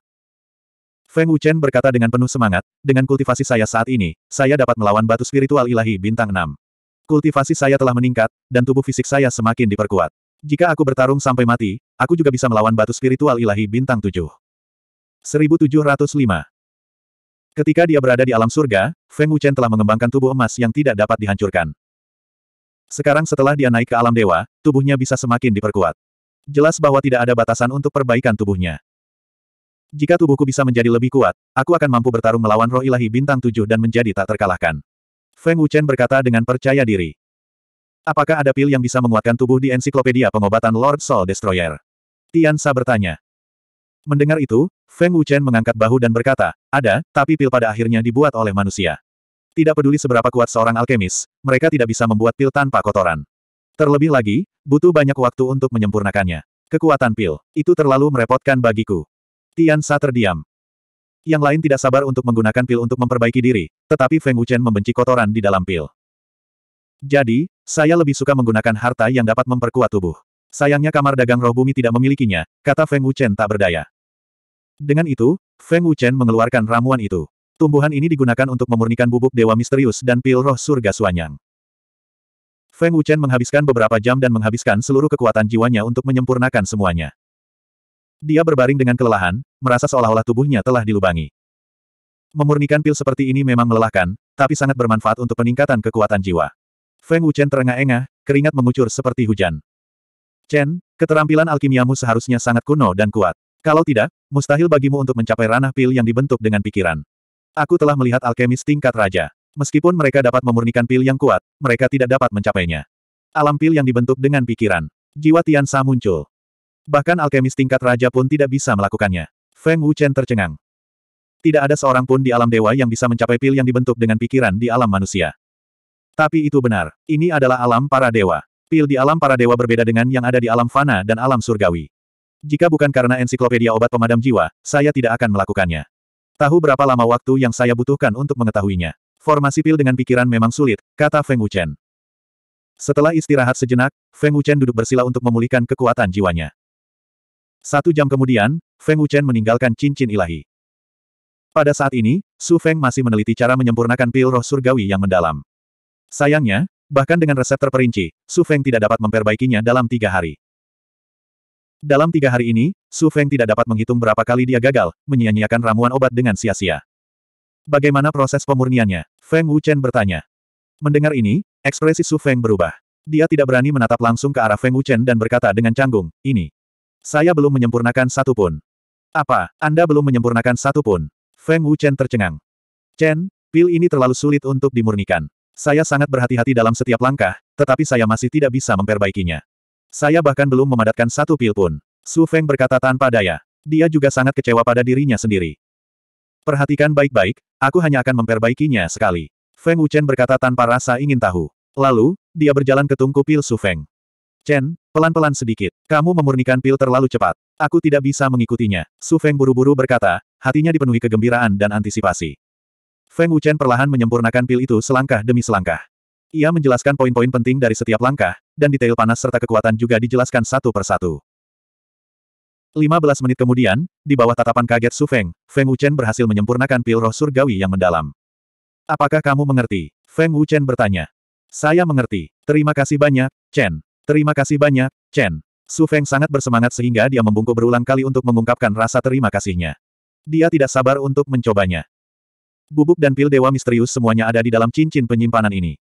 Feng Wuchen berkata dengan penuh semangat, dengan kultivasi saya saat ini, saya dapat melawan batu spiritual ilahi bintang 6. Kultivasi saya telah meningkat, dan tubuh fisik saya semakin diperkuat. Jika aku bertarung sampai mati, aku juga bisa melawan batu spiritual ilahi bintang 7. 1705. Ketika dia berada di alam surga, Feng Wuchen telah mengembangkan tubuh emas yang tidak dapat dihancurkan. Sekarang setelah dia naik ke alam dewa, tubuhnya bisa semakin diperkuat. Jelas bahwa tidak ada batasan untuk perbaikan tubuhnya. Jika tubuhku bisa menjadi lebih kuat, aku akan mampu bertarung melawan roh ilahi bintang tujuh dan menjadi tak terkalahkan. Feng Wuchen berkata dengan percaya diri. Apakah ada pil yang bisa menguatkan tubuh di ensiklopedia pengobatan Lord Soul Destroyer? Tian Sa bertanya. Mendengar itu, Feng Wuchen mengangkat bahu dan berkata, ada, tapi pil pada akhirnya dibuat oleh manusia. Tidak peduli seberapa kuat seorang alkemis, mereka tidak bisa membuat pil tanpa kotoran. Terlebih lagi, butuh banyak waktu untuk menyempurnakannya. Kekuatan pil, itu terlalu merepotkan bagiku. Tian Sa terdiam. Yang lain tidak sabar untuk menggunakan pil untuk memperbaiki diri, tetapi Feng Wuchen membenci kotoran di dalam pil. Jadi, saya lebih suka menggunakan harta yang dapat memperkuat tubuh. Sayangnya kamar dagang roh bumi tidak memilikinya, kata Feng Wuchen tak berdaya. Dengan itu, Feng Wuchen mengeluarkan ramuan itu. Tumbuhan ini digunakan untuk memurnikan bubuk dewa misterius dan pil roh surga Suanyang. Feng Wuchen menghabiskan beberapa jam dan menghabiskan seluruh kekuatan jiwanya untuk menyempurnakan semuanya. Dia berbaring dengan kelelahan, merasa seolah-olah tubuhnya telah dilubangi. Memurnikan pil seperti ini memang melelahkan, tapi sangat bermanfaat untuk peningkatan kekuatan jiwa. Feng Wuchen terengah-engah, keringat mengucur seperti hujan. Chen, keterampilan alkimiamu seharusnya sangat kuno dan kuat. Kalau tidak, Mustahil bagimu untuk mencapai ranah pil yang dibentuk dengan pikiran. Aku telah melihat alkemis tingkat raja. Meskipun mereka dapat memurnikan pil yang kuat, mereka tidak dapat mencapainya. Alam pil yang dibentuk dengan pikiran. Jiwa Tian Sa muncul. Bahkan alkemis tingkat raja pun tidak bisa melakukannya. Feng Wuchen tercengang. Tidak ada seorang pun di alam dewa yang bisa mencapai pil yang dibentuk dengan pikiran di alam manusia. Tapi itu benar. Ini adalah alam para dewa. Pil di alam para dewa berbeda dengan yang ada di alam fana dan alam surgawi. Jika bukan karena ensiklopedia obat pemadam jiwa, saya tidak akan melakukannya. Tahu berapa lama waktu yang saya butuhkan untuk mengetahuinya. Formasi pil dengan pikiran memang sulit, kata Feng Wuchen. Setelah istirahat sejenak, Feng Wuchen duduk bersila untuk memulihkan kekuatan jiwanya. Satu jam kemudian, Feng Wuchen meninggalkan cincin ilahi. Pada saat ini, Su Feng masih meneliti cara menyempurnakan pil roh surgawi yang mendalam. Sayangnya, bahkan dengan resep terperinci, Su Feng tidak dapat memperbaikinya dalam tiga hari. Dalam tiga hari ini, Su Feng tidak dapat menghitung berapa kali dia gagal, menyia-nyiakan ramuan obat dengan sia-sia. Bagaimana proses pemurniannya? Feng Wuchen bertanya. Mendengar ini, ekspresi Su Feng berubah. Dia tidak berani menatap langsung ke arah Feng Wuchen dan berkata dengan canggung, ini. Saya belum menyempurnakan satu pun. Apa, Anda belum menyempurnakan satu pun? Feng Wuchen tercengang. Chen, pil ini terlalu sulit untuk dimurnikan. Saya sangat berhati-hati dalam setiap langkah, tetapi saya masih tidak bisa memperbaikinya. Saya bahkan belum memadatkan satu pil pun. Su Feng berkata tanpa daya. Dia juga sangat kecewa pada dirinya sendiri. Perhatikan baik-baik, aku hanya akan memperbaikinya sekali. Feng Wuchen berkata tanpa rasa ingin tahu. Lalu, dia berjalan ke tungku pil Su Feng. Chen, pelan-pelan sedikit. Kamu memurnikan pil terlalu cepat. Aku tidak bisa mengikutinya. Su Feng buru-buru berkata, hatinya dipenuhi kegembiraan dan antisipasi. Feng Wuchen perlahan menyempurnakan pil itu selangkah demi selangkah. Ia menjelaskan poin-poin penting dari setiap langkah, dan detail panas serta kekuatan juga dijelaskan satu persatu. 15 menit kemudian, di bawah tatapan kaget Su Feng, Feng Wuchen berhasil menyempurnakan pil roh surgawi yang mendalam. Apakah kamu mengerti? Feng Wuchen bertanya. Saya mengerti. Terima kasih banyak, Chen. Terima kasih banyak, Chen. Su Feng sangat bersemangat sehingga dia membungkuk berulang kali untuk mengungkapkan rasa terima kasihnya. Dia tidak sabar untuk mencobanya. Bubuk dan pil dewa misterius semuanya ada di dalam cincin penyimpanan ini.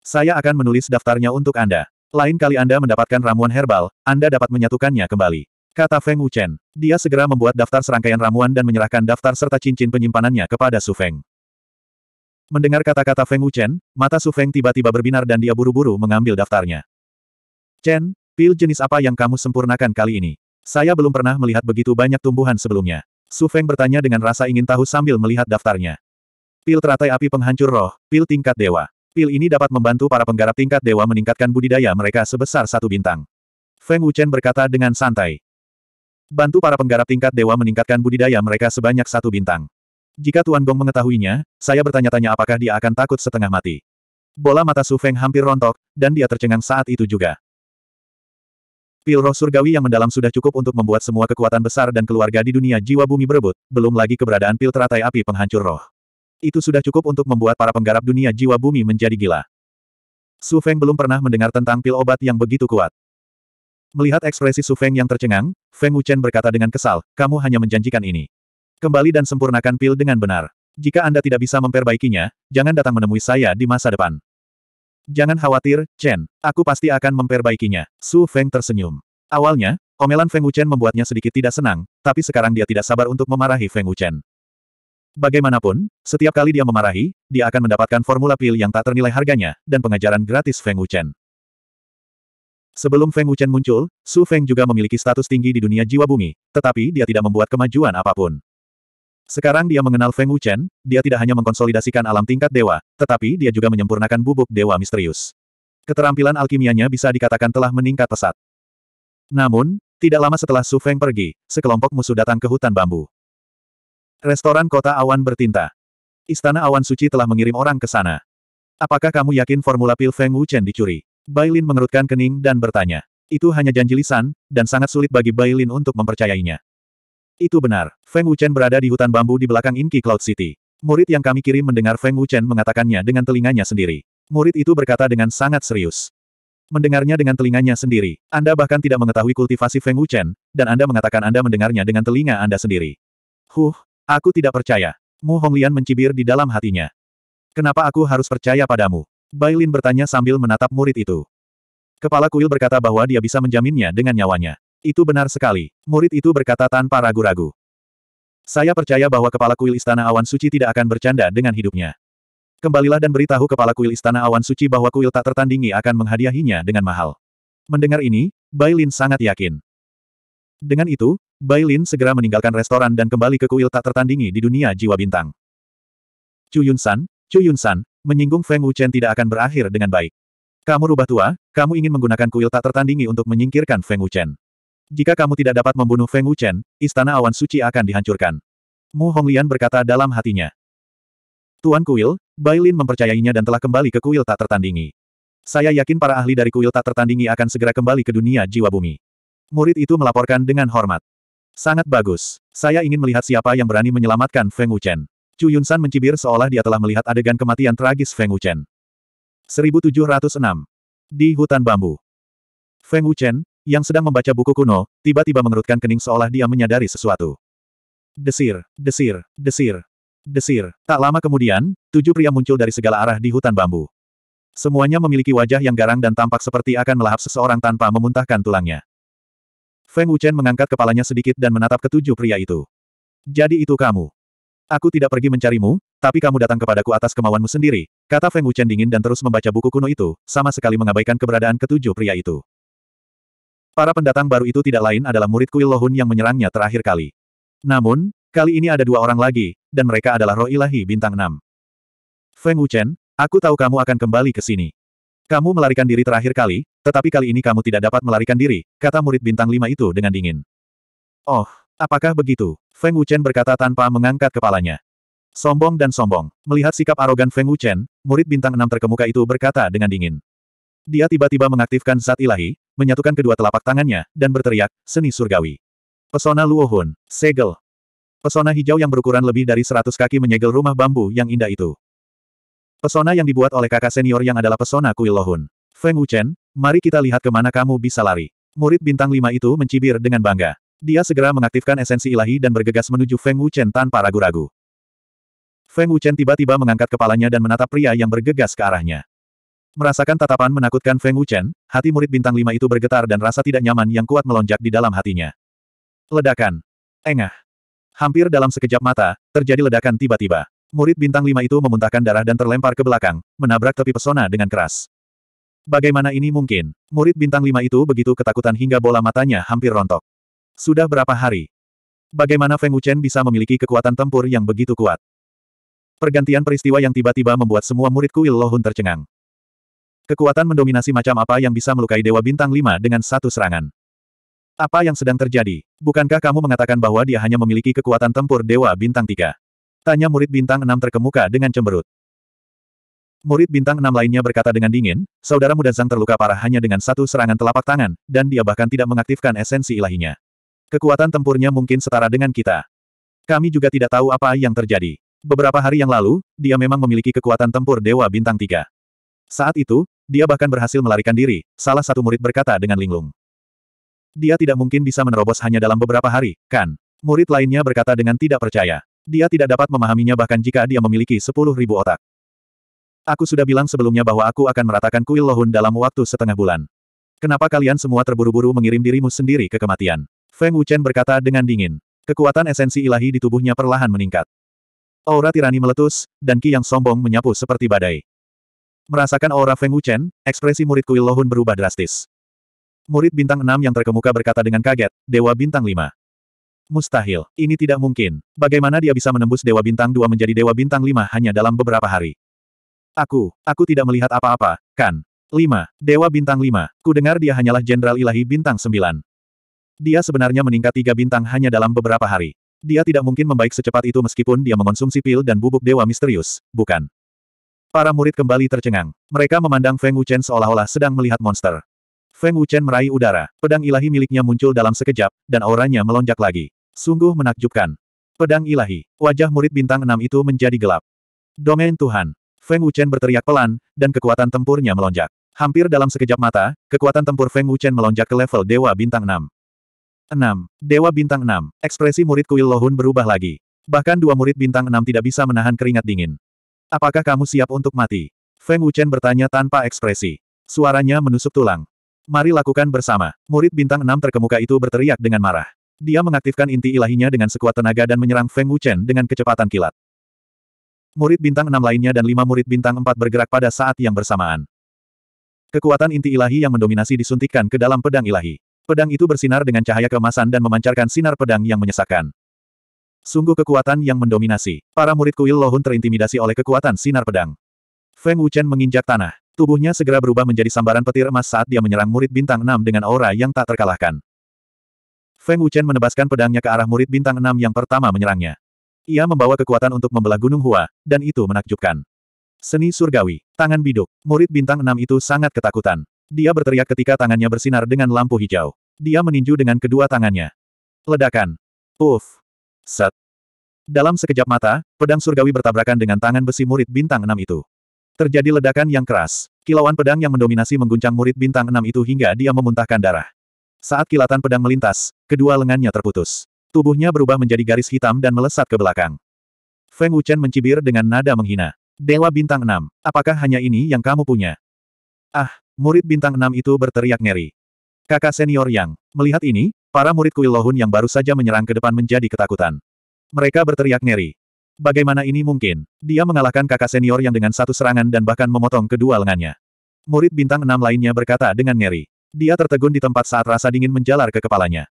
Saya akan menulis daftarnya untuk Anda. Lain kali Anda mendapatkan ramuan herbal, Anda dapat menyatukannya kembali. Kata Feng Wuchen. Dia segera membuat daftar serangkaian ramuan dan menyerahkan daftar serta cincin penyimpanannya kepada Su Feng. Mendengar kata-kata Feng Wuchen, mata Su Feng tiba-tiba berbinar dan dia buru-buru mengambil daftarnya. Chen, pil jenis apa yang kamu sempurnakan kali ini? Saya belum pernah melihat begitu banyak tumbuhan sebelumnya. Su Feng bertanya dengan rasa ingin tahu sambil melihat daftarnya. Pil teratai api penghancur roh, pil tingkat dewa. Pil ini dapat membantu para penggarap tingkat dewa meningkatkan budidaya mereka sebesar satu bintang. Feng Wuchen berkata dengan santai. Bantu para penggarap tingkat dewa meningkatkan budidaya mereka sebanyak satu bintang. Jika Tuan Gong mengetahuinya, saya bertanya-tanya apakah dia akan takut setengah mati. Bola mata Su Feng hampir rontok, dan dia tercengang saat itu juga. Pil roh surgawi yang mendalam sudah cukup untuk membuat semua kekuatan besar dan keluarga di dunia jiwa bumi berebut, belum lagi keberadaan pil teratai api penghancur roh. Itu sudah cukup untuk membuat para penggarap dunia jiwa bumi menjadi gila. Su Feng belum pernah mendengar tentang pil obat yang begitu kuat. Melihat ekspresi Su Feng yang tercengang, Feng Wuchen berkata dengan kesal, kamu hanya menjanjikan ini. Kembali dan sempurnakan pil dengan benar. Jika Anda tidak bisa memperbaikinya, jangan datang menemui saya di masa depan. Jangan khawatir, Chen. Aku pasti akan memperbaikinya. Su Feng tersenyum. Awalnya, omelan Feng Wuchen membuatnya sedikit tidak senang, tapi sekarang dia tidak sabar untuk memarahi Feng Wuchen. Bagaimanapun, setiap kali dia memarahi, dia akan mendapatkan formula pil yang tak ternilai harganya, dan pengajaran gratis Feng Wuchen. Sebelum Feng Wuchen muncul, Su Feng juga memiliki status tinggi di dunia jiwa bumi, tetapi dia tidak membuat kemajuan apapun. Sekarang dia mengenal Feng Wuchen, dia tidak hanya mengkonsolidasikan alam tingkat dewa, tetapi dia juga menyempurnakan bubuk dewa misterius. Keterampilan alkimianya bisa dikatakan telah meningkat pesat. Namun, tidak lama setelah Su Feng pergi, sekelompok musuh datang ke hutan bambu. Restoran kota awan bertinta. Istana awan suci telah mengirim orang ke sana. Apakah kamu yakin formula pil Feng Wu Chen dicuri? Bailin mengerutkan kening dan bertanya. Itu hanya janji lisan, dan sangat sulit bagi Bailin untuk mempercayainya. Itu benar, Feng Wu Chen berada di hutan bambu di belakang Inki Cloud City. Murid yang kami kirim mendengar Feng Wu Chen mengatakannya dengan telinganya sendiri. Murid itu berkata dengan sangat serius. Mendengarnya dengan telinganya sendiri. Anda bahkan tidak mengetahui kultivasi Feng Wu Chen, dan Anda mengatakan Anda mendengarnya dengan telinga Anda sendiri. Huh, Aku tidak percaya. Mu Honglian mencibir di dalam hatinya. Kenapa aku harus percaya padamu? Bailin bertanya sambil menatap murid itu. Kepala kuil berkata bahwa dia bisa menjaminnya dengan nyawanya. Itu benar sekali. Murid itu berkata tanpa ragu-ragu. Saya percaya bahwa kepala kuil Istana Awan Suci tidak akan bercanda dengan hidupnya. Kembalilah dan beritahu kepala kuil Istana Awan Suci bahwa kuil tak tertandingi akan menghadiahinya dengan mahal. Mendengar ini, Bailin sangat yakin. Dengan itu, Bai Lin segera meninggalkan restoran dan kembali ke kuil tak tertandingi di dunia jiwa bintang. Chu Yun San, Chu Yun San, menyinggung Feng Wuchen tidak akan berakhir dengan baik. Kamu rubah tua, kamu ingin menggunakan kuil tak tertandingi untuk menyingkirkan Feng Wuchen. Jika kamu tidak dapat membunuh Feng Wuchen, istana awan suci akan dihancurkan. Mu Honglian berkata dalam hatinya. Tuan kuil, Bai Lin mempercayainya dan telah kembali ke kuil tak tertandingi. Saya yakin para ahli dari kuil tak tertandingi akan segera kembali ke dunia jiwa bumi. Murid itu melaporkan dengan hormat. Sangat bagus. Saya ingin melihat siapa yang berani menyelamatkan Feng Wuchen. Chu Yunsan mencibir seolah dia telah melihat adegan kematian tragis Feng Wuchen. 1706. Di hutan bambu. Feng Wuchen, yang sedang membaca buku kuno, tiba-tiba mengerutkan kening seolah dia menyadari sesuatu. Desir, desir, desir, desir. Tak lama kemudian, tujuh pria muncul dari segala arah di hutan bambu. Semuanya memiliki wajah yang garang dan tampak seperti akan melahap seseorang tanpa memuntahkan tulangnya. Feng Wuchen mengangkat kepalanya sedikit dan menatap ketujuh pria itu. Jadi itu kamu. Aku tidak pergi mencarimu, tapi kamu datang kepadaku atas kemauanmu sendiri, kata Feng Wuchen dingin dan terus membaca buku kuno itu, sama sekali mengabaikan keberadaan ketujuh pria itu. Para pendatang baru itu tidak lain adalah murid Kuil Lohun yang menyerangnya terakhir kali. Namun, kali ini ada dua orang lagi, dan mereka adalah roh ilahi bintang Enam. Feng Wuchen, aku tahu kamu akan kembali ke sini. Kamu melarikan diri terakhir kali, tetapi kali ini kamu tidak dapat melarikan diri, kata murid bintang lima itu dengan dingin. Oh, apakah begitu? Feng Wuchen berkata tanpa mengangkat kepalanya. Sombong dan sombong. Melihat sikap arogan Feng Wuchen, murid bintang enam terkemuka itu berkata dengan dingin. Dia tiba-tiba mengaktifkan zat ilahi, menyatukan kedua telapak tangannya, dan berteriak, seni surgawi. Pesona Luohun, segel. Pesona hijau yang berukuran lebih dari seratus kaki menyegel rumah bambu yang indah itu. Pesona yang dibuat oleh kakak senior yang adalah pesona kuil Lohun. Feng Wuchen, mari kita lihat kemana kamu bisa lari. Murid bintang lima itu mencibir dengan bangga. Dia segera mengaktifkan esensi ilahi dan bergegas menuju Feng Wuchen tanpa ragu-ragu. Feng Wuchen tiba-tiba mengangkat kepalanya dan menatap pria yang bergegas ke arahnya. Merasakan tatapan menakutkan Feng Wuchen, hati murid bintang lima itu bergetar dan rasa tidak nyaman yang kuat melonjak di dalam hatinya. Ledakan. Engah. Hampir dalam sekejap mata, terjadi ledakan tiba-tiba. Murid bintang lima itu memuntahkan darah dan terlempar ke belakang, menabrak tepi pesona dengan keras. Bagaimana ini mungkin? Murid bintang lima itu begitu ketakutan hingga bola matanya hampir rontok. Sudah berapa hari? Bagaimana Feng Wuchen bisa memiliki kekuatan tempur yang begitu kuat? Pergantian peristiwa yang tiba-tiba membuat semua murid kuil Lohun tercengang. Kekuatan mendominasi macam apa yang bisa melukai Dewa Bintang 5 dengan satu serangan? Apa yang sedang terjadi? Bukankah kamu mengatakan bahwa dia hanya memiliki kekuatan tempur Dewa Bintang 3? Tanya murid Bintang 6 terkemuka dengan cemberut. Murid bintang enam lainnya berkata dengan dingin, saudara muda Zhang terluka parah hanya dengan satu serangan telapak tangan, dan dia bahkan tidak mengaktifkan esensi ilahinya. Kekuatan tempurnya mungkin setara dengan kita. Kami juga tidak tahu apa yang terjadi. Beberapa hari yang lalu, dia memang memiliki kekuatan tempur Dewa Bintang Tiga. Saat itu, dia bahkan berhasil melarikan diri, salah satu murid berkata dengan linglung. Dia tidak mungkin bisa menerobos hanya dalam beberapa hari, kan? Murid lainnya berkata dengan tidak percaya. Dia tidak dapat memahaminya bahkan jika dia memiliki sepuluh ribu otak. Aku sudah bilang sebelumnya bahwa aku akan meratakan kuil Lohun dalam waktu setengah bulan. Kenapa kalian semua terburu-buru mengirim dirimu sendiri ke kematian? Feng Wuchen berkata dengan dingin. Kekuatan esensi ilahi di tubuhnya perlahan meningkat. Aura tirani meletus, dan ki yang sombong menyapu seperti badai. Merasakan aura Feng Wuchen, ekspresi murid kuil Lohun berubah drastis. Murid bintang enam yang terkemuka berkata dengan kaget, Dewa bintang lima. Mustahil, ini tidak mungkin. Bagaimana dia bisa menembus Dewa bintang dua menjadi Dewa bintang lima hanya dalam beberapa hari? Aku, aku tidak melihat apa-apa, kan? 5. Dewa bintang 5. Ku dengar dia hanyalah jenderal ilahi bintang 9. Dia sebenarnya meningkat tiga bintang hanya dalam beberapa hari. Dia tidak mungkin membaik secepat itu meskipun dia mengonsumsi pil dan bubuk dewa misterius, bukan? Para murid kembali tercengang. Mereka memandang Feng Wuchen seolah-olah sedang melihat monster. Feng Wuchen meraih udara. Pedang ilahi miliknya muncul dalam sekejap, dan auranya melonjak lagi. Sungguh menakjubkan. Pedang ilahi. Wajah murid bintang enam itu menjadi gelap. Domain Tuhan. Feng Wuchen berteriak pelan, dan kekuatan tempurnya melonjak. Hampir dalam sekejap mata, kekuatan tempur Feng Wuchen melonjak ke level Dewa Bintang 6. 6. Dewa Bintang 6. Ekspresi murid Kuil Lohun berubah lagi. Bahkan dua murid Bintang 6 tidak bisa menahan keringat dingin. Apakah kamu siap untuk mati? Feng Wuchen bertanya tanpa ekspresi. Suaranya menusuk tulang. Mari lakukan bersama. Murid Bintang 6 terkemuka itu berteriak dengan marah. Dia mengaktifkan inti ilahinya dengan sekuat tenaga dan menyerang Feng Wuchen dengan kecepatan kilat. Murid bintang enam lainnya dan lima murid bintang empat bergerak pada saat yang bersamaan. Kekuatan inti ilahi yang mendominasi disuntikkan ke dalam pedang ilahi. Pedang itu bersinar dengan cahaya kemasan dan memancarkan sinar pedang yang menyesakkan. Sungguh kekuatan yang mendominasi. Para murid kuil Lohun terintimidasi oleh kekuatan sinar pedang. Feng Wuchen menginjak tanah. Tubuhnya segera berubah menjadi sambaran petir emas saat dia menyerang murid bintang enam dengan aura yang tak terkalahkan. Feng Wuchen menebaskan pedangnya ke arah murid bintang enam yang pertama menyerangnya. Ia membawa kekuatan untuk membelah Gunung Hua, dan itu menakjubkan. Seni surgawi, tangan biduk, murid bintang enam itu sangat ketakutan. Dia berteriak ketika tangannya bersinar dengan lampu hijau. Dia meninju dengan kedua tangannya. Ledakan. Uff. Set. Dalam sekejap mata, pedang surgawi bertabrakan dengan tangan besi murid bintang enam itu. Terjadi ledakan yang keras. Kilauan pedang yang mendominasi mengguncang murid bintang enam itu hingga dia memuntahkan darah. Saat kilatan pedang melintas, kedua lengannya terputus. Tubuhnya berubah menjadi garis hitam dan melesat ke belakang. Feng Wuchen mencibir dengan nada menghina. Dewa bintang Enam, apakah hanya ini yang kamu punya? Ah, murid bintang Enam itu berteriak ngeri. Kakak senior Yang, melihat ini, para murid kuil Lohun yang baru saja menyerang ke depan menjadi ketakutan. Mereka berteriak ngeri. Bagaimana ini mungkin? Dia mengalahkan kakak senior yang dengan satu serangan dan bahkan memotong kedua lengannya. Murid bintang enam lainnya berkata dengan ngeri. Dia tertegun di tempat saat rasa dingin menjalar ke kepalanya.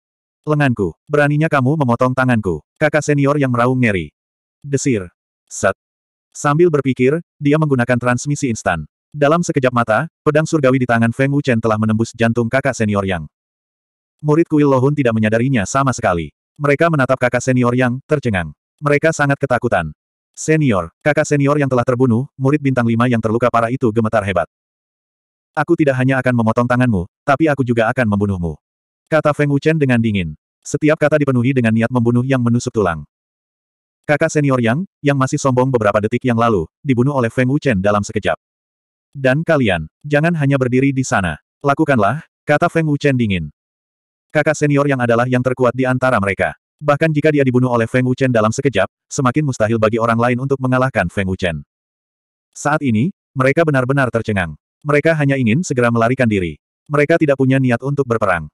Lenganku. Beraninya kamu memotong tanganku. Kakak senior yang meraung ngeri. Desir. Set. Sambil berpikir, dia menggunakan transmisi instan. Dalam sekejap mata, pedang surgawi di tangan Feng Wuchen telah menembus jantung kakak senior yang. Murid kuil Lohun tidak menyadarinya sama sekali. Mereka menatap kakak senior yang tercengang. Mereka sangat ketakutan. Senior, kakak senior yang telah terbunuh, murid bintang lima yang terluka parah itu gemetar hebat. Aku tidak hanya akan memotong tanganmu, tapi aku juga akan membunuhmu. Kata Feng Wuchen dengan dingin. Setiap kata dipenuhi dengan niat membunuh yang menusuk tulang. Kakak senior Yang, yang masih sombong beberapa detik yang lalu, dibunuh oleh Feng Wuchen dalam sekejap. Dan kalian, jangan hanya berdiri di sana. Lakukanlah, kata Feng Wuchen dingin. Kakak senior yang adalah yang terkuat di antara mereka. Bahkan jika dia dibunuh oleh Feng Wuchen dalam sekejap, semakin mustahil bagi orang lain untuk mengalahkan Feng Wuchen. Saat ini, mereka benar-benar tercengang. Mereka hanya ingin segera melarikan diri. Mereka tidak punya niat untuk berperang.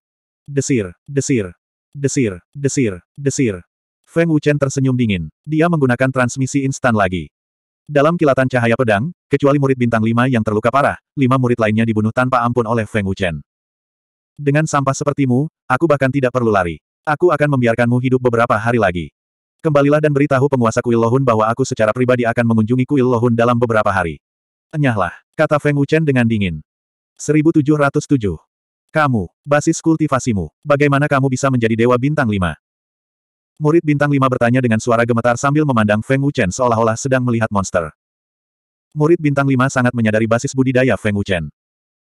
Desir, desir, desir, desir, desir. Feng Wuchen tersenyum dingin. Dia menggunakan transmisi instan lagi. Dalam kilatan cahaya pedang, kecuali murid bintang lima yang terluka parah, lima murid lainnya dibunuh tanpa ampun oleh Feng Wuchen. Dengan sampah sepertimu, aku bahkan tidak perlu lari. Aku akan membiarkanmu hidup beberapa hari lagi. Kembalilah dan beritahu penguasa kuil Lohun bahwa aku secara pribadi akan mengunjungi kuil Lohun dalam beberapa hari. Enyahlah, kata Feng Wuchen dengan dingin. 1707 kamu, basis kultivasimu, bagaimana kamu bisa menjadi dewa bintang lima? Murid bintang lima bertanya dengan suara gemetar sambil memandang Feng Wuchen seolah-olah sedang melihat monster. Murid bintang lima sangat menyadari basis budidaya Feng Wuchen.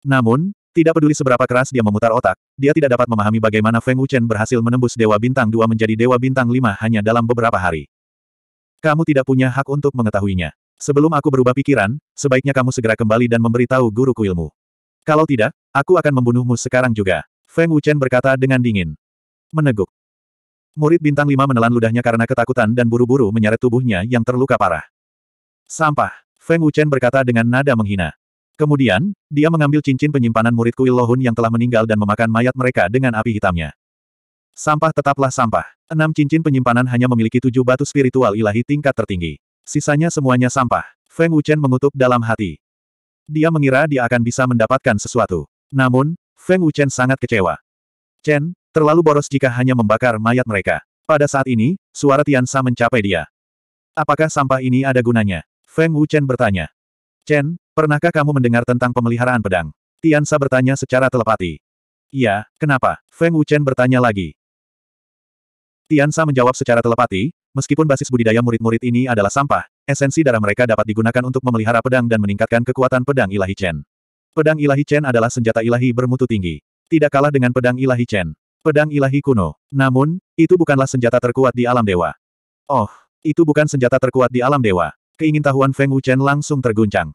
Namun, tidak peduli seberapa keras dia memutar otak, dia tidak dapat memahami bagaimana Feng Wuchen berhasil menembus dewa bintang dua menjadi dewa bintang lima hanya dalam beberapa hari. Kamu tidak punya hak untuk mengetahuinya. Sebelum aku berubah pikiran, sebaiknya kamu segera kembali dan memberitahu guru kuilmu. Kalau tidak, aku akan membunuhmu sekarang juga. Feng Wuchen berkata dengan dingin. Meneguk. Murid bintang lima menelan ludahnya karena ketakutan dan buru-buru menyeret tubuhnya yang terluka parah. Sampah. Feng Wuchen berkata dengan nada menghina. Kemudian, dia mengambil cincin penyimpanan murid kuil Lohun yang telah meninggal dan memakan mayat mereka dengan api hitamnya. Sampah tetaplah sampah. Enam cincin penyimpanan hanya memiliki tujuh batu spiritual ilahi tingkat tertinggi. Sisanya semuanya sampah. Feng Wuchen mengutuk dalam hati. Dia mengira dia akan bisa mendapatkan sesuatu. Namun, Feng Wuchen sangat kecewa. Chen, terlalu boros jika hanya membakar mayat mereka. Pada saat ini, suara Tian Sa mencapai dia. Apakah sampah ini ada gunanya? Feng Wuchen bertanya. Chen, pernahkah kamu mendengar tentang pemeliharaan pedang? Tian Sa bertanya secara telepati. Iya, kenapa? Feng Wuchen bertanya lagi. Tian Sa menjawab secara telepati, meskipun basis budidaya murid-murid ini adalah sampah, Esensi darah mereka dapat digunakan untuk memelihara pedang dan meningkatkan kekuatan pedang ilahi Chen. Pedang ilahi Chen adalah senjata ilahi bermutu tinggi. Tidak kalah dengan pedang ilahi Chen. Pedang ilahi kuno. Namun, itu bukanlah senjata terkuat di alam dewa. Oh, itu bukan senjata terkuat di alam dewa. Keingintahuan Feng Wuchen langsung terguncang.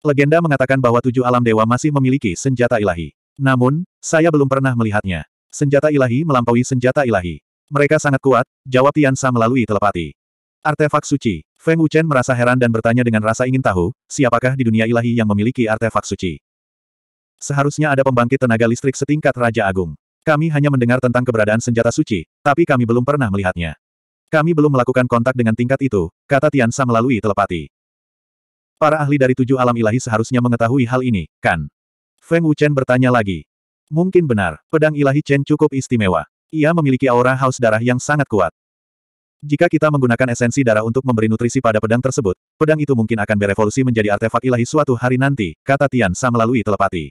Legenda mengatakan bahwa tujuh alam dewa masih memiliki senjata ilahi. Namun, saya belum pernah melihatnya. Senjata ilahi melampaui senjata ilahi. Mereka sangat kuat, jawab Tian Sa melalui telepati. Artefak suci. Feng Wuchen merasa heran dan bertanya dengan rasa ingin tahu, siapakah di dunia ilahi yang memiliki artefak suci? Seharusnya ada pembangkit tenaga listrik setingkat Raja Agung. Kami hanya mendengar tentang keberadaan senjata suci, tapi kami belum pernah melihatnya. Kami belum melakukan kontak dengan tingkat itu, kata Tian Tiansa melalui telepati. Para ahli dari tujuh alam ilahi seharusnya mengetahui hal ini, kan? Feng Wuchen bertanya lagi. Mungkin benar, pedang ilahi Chen cukup istimewa. Ia memiliki aura haus darah yang sangat kuat. Jika kita menggunakan esensi darah untuk memberi nutrisi pada pedang tersebut, pedang itu mungkin akan berevolusi menjadi artefak ilahi suatu hari nanti, kata Tian Sa melalui telepati.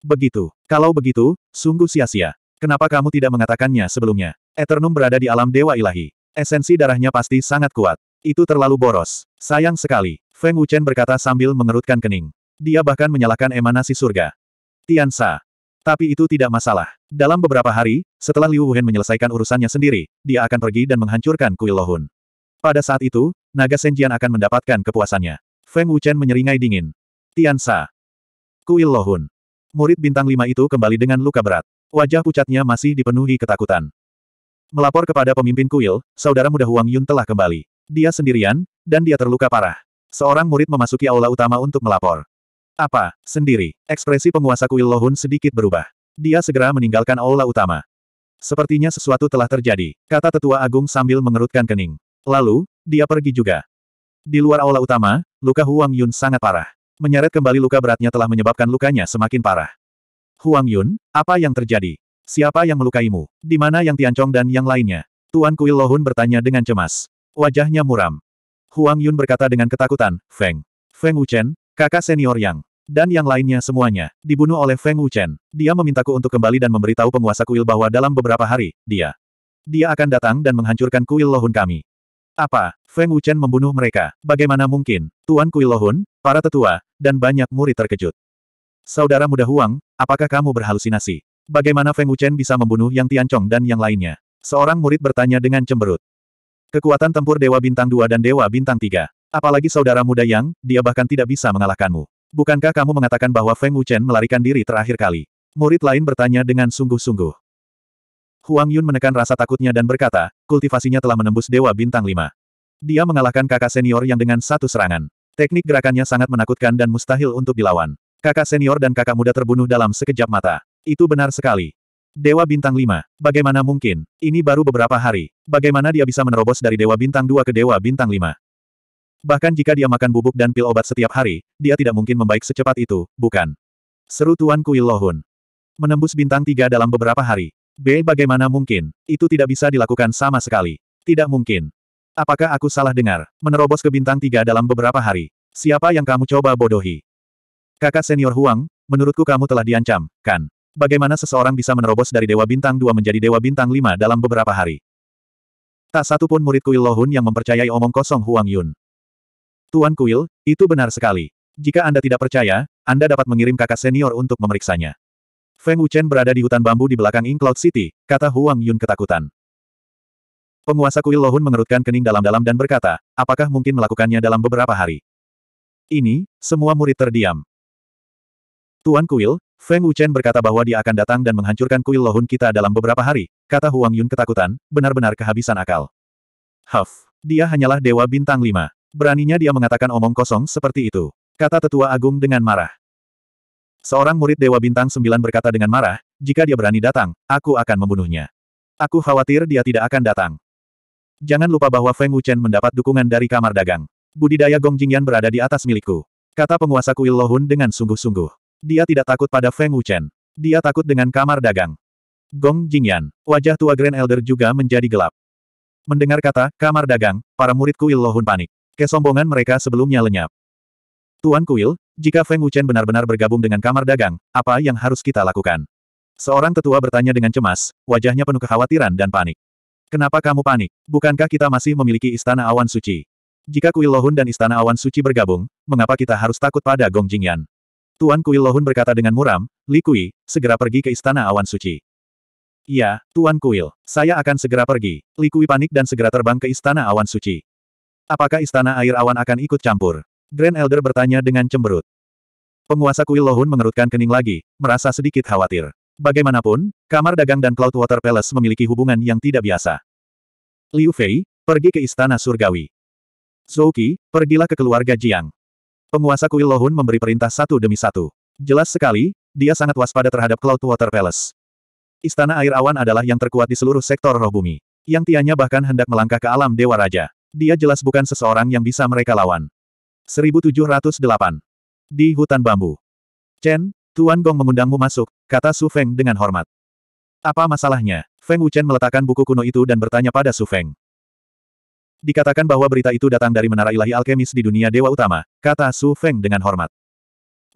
Begitu. Kalau begitu, sungguh sia-sia. Kenapa kamu tidak mengatakannya sebelumnya? Eternum berada di alam dewa ilahi. Esensi darahnya pasti sangat kuat. Itu terlalu boros. Sayang sekali. Feng Wuchen berkata sambil mengerutkan kening. Dia bahkan menyalahkan emanasi surga. Tian Sa, tapi itu tidak masalah. Dalam beberapa hari, setelah Liu Wuhan menyelesaikan urusannya sendiri, dia akan pergi dan menghancurkan kuil Lohun. Pada saat itu, naga Senjian akan mendapatkan kepuasannya. Feng Wuchen menyeringai dingin. Tiansa. Kuil Lohun. Murid bintang lima itu kembali dengan luka berat. Wajah pucatnya masih dipenuhi ketakutan. Melapor kepada pemimpin kuil, saudara muda Huang Yun telah kembali. Dia sendirian, dan dia terluka parah. Seorang murid memasuki aula utama untuk melapor. Apa, sendiri? Ekspresi penguasa kuil Lohun sedikit berubah. Dia segera meninggalkan aula utama. Sepertinya sesuatu telah terjadi, kata tetua agung sambil mengerutkan kening. Lalu, dia pergi juga. Di luar aula utama, luka Huang Yun sangat parah. Menyeret kembali luka beratnya telah menyebabkan lukanya semakin parah. Huang Yun, apa yang terjadi? Siapa yang melukaimu? Di mana yang Tiancong dan yang lainnya? Tuan Kuil Lohun bertanya dengan cemas. Wajahnya muram. Huang Yun berkata dengan ketakutan, Feng. Feng Wuchen, Kakak senior Yang. Dan yang lainnya semuanya, dibunuh oleh Feng Wuchen. Dia memintaku untuk kembali dan memberitahu penguasa kuil bahwa dalam beberapa hari, dia. Dia akan datang dan menghancurkan kuil Lohun kami. Apa? Feng Wuchen membunuh mereka. Bagaimana mungkin? Tuan kuil Lohun, para tetua, dan banyak murid terkejut. Saudara muda Huang, apakah kamu berhalusinasi? Bagaimana Feng Wuchen bisa membunuh Yang Tianchong dan yang lainnya? Seorang murid bertanya dengan cemberut. Kekuatan tempur Dewa Bintang 2 dan Dewa Bintang 3. Apalagi saudara muda Yang, dia bahkan tidak bisa mengalahkanmu. Bukankah kamu mengatakan bahwa Feng Wuchen melarikan diri terakhir kali? Murid lain bertanya dengan sungguh-sungguh. Huang Yun menekan rasa takutnya dan berkata, kultivasinya telah menembus Dewa Bintang 5. Dia mengalahkan kakak senior yang dengan satu serangan. Teknik gerakannya sangat menakutkan dan mustahil untuk dilawan. Kakak senior dan kakak muda terbunuh dalam sekejap mata. Itu benar sekali. Dewa Bintang 5. Bagaimana mungkin? Ini baru beberapa hari. Bagaimana dia bisa menerobos dari Dewa Bintang 2 ke Dewa Bintang 5? Bahkan jika dia makan bubuk dan pil obat setiap hari, dia tidak mungkin membaik secepat itu, bukan? Seru Tuan kuil Lohun. Menembus bintang tiga dalam beberapa hari. B. Bagaimana mungkin? Itu tidak bisa dilakukan sama sekali. Tidak mungkin. Apakah aku salah dengar? Menerobos ke bintang tiga dalam beberapa hari. Siapa yang kamu coba bodohi? Kakak senior Huang, menurutku kamu telah diancam, kan? Bagaimana seseorang bisa menerobos dari Dewa Bintang 2 menjadi Dewa Bintang 5 dalam beberapa hari? Tak satu pun murid Kuil Lohun yang mempercayai omong kosong Huang Yun. Tuan Kuil, itu benar sekali. Jika Anda tidak percaya, Anda dapat mengirim kakak senior untuk memeriksanya. Feng Wuchen berada di hutan bambu di belakang Ink Cloud City, kata Huang Yun ketakutan. Penguasa kuil Lohun mengerutkan kening dalam-dalam dan berkata, apakah mungkin melakukannya dalam beberapa hari? Ini, semua murid terdiam. Tuan Kuil, Feng Wuchen berkata bahwa dia akan datang dan menghancurkan kuil Lohun kita dalam beberapa hari, kata Huang Yun ketakutan, benar-benar kehabisan akal. Huff, dia hanyalah dewa bintang lima. Beraninya dia mengatakan omong kosong seperti itu. Kata tetua agung dengan marah. Seorang murid Dewa Bintang Sembilan berkata dengan marah, jika dia berani datang, aku akan membunuhnya. Aku khawatir dia tidak akan datang. Jangan lupa bahwa Feng Wuchen mendapat dukungan dari kamar dagang. Budidaya Gong Jingyan berada di atas milikku. Kata penguasa kuil Lohun dengan sungguh-sungguh. Dia tidak takut pada Feng Wuchen. Dia takut dengan kamar dagang. Gong Jingyan, wajah tua Grand Elder juga menjadi gelap. Mendengar kata, kamar dagang, para murid kuil Lohun panik. Kesombongan mereka sebelumnya lenyap. Tuan Kuil, jika Feng Wuchen benar-benar bergabung dengan kamar dagang, apa yang harus kita lakukan? Seorang tetua bertanya dengan cemas, wajahnya penuh kekhawatiran dan panik. Kenapa kamu panik? Bukankah kita masih memiliki Istana Awan Suci? Jika Kuil Lohun dan Istana Awan Suci bergabung, mengapa kita harus takut pada Gong Jingyan? Tuan Kuil Lohun berkata dengan muram, Li Kui, segera pergi ke Istana Awan Suci. Iya, Tuan Kuil, saya akan segera pergi. Li Kui panik dan segera terbang ke Istana Awan Suci. Apakah istana air awan akan ikut campur? Grand Elder bertanya dengan cemberut. Penguasa kuil Lohun mengerutkan kening lagi, merasa sedikit khawatir. Bagaimanapun, kamar dagang dan Water Palace memiliki hubungan yang tidak biasa. Liu Fei, pergi ke istana surgawi. Qi, pergilah ke keluarga Jiang. Penguasa kuil Lohun memberi perintah satu demi satu. Jelas sekali, dia sangat waspada terhadap Water Palace. Istana air awan adalah yang terkuat di seluruh sektor roh bumi. Yang tianya bahkan hendak melangkah ke alam Dewa Raja. Dia jelas bukan seseorang yang bisa mereka lawan. 1708. Di hutan bambu. Chen, Tuan Gong mengundangmu masuk, kata Su Feng dengan hormat. Apa masalahnya? Feng Wuchen meletakkan buku kuno itu dan bertanya pada Su Feng. Dikatakan bahwa berita itu datang dari Menara Ilahi Alkemis di dunia Dewa Utama, kata Su Feng dengan hormat.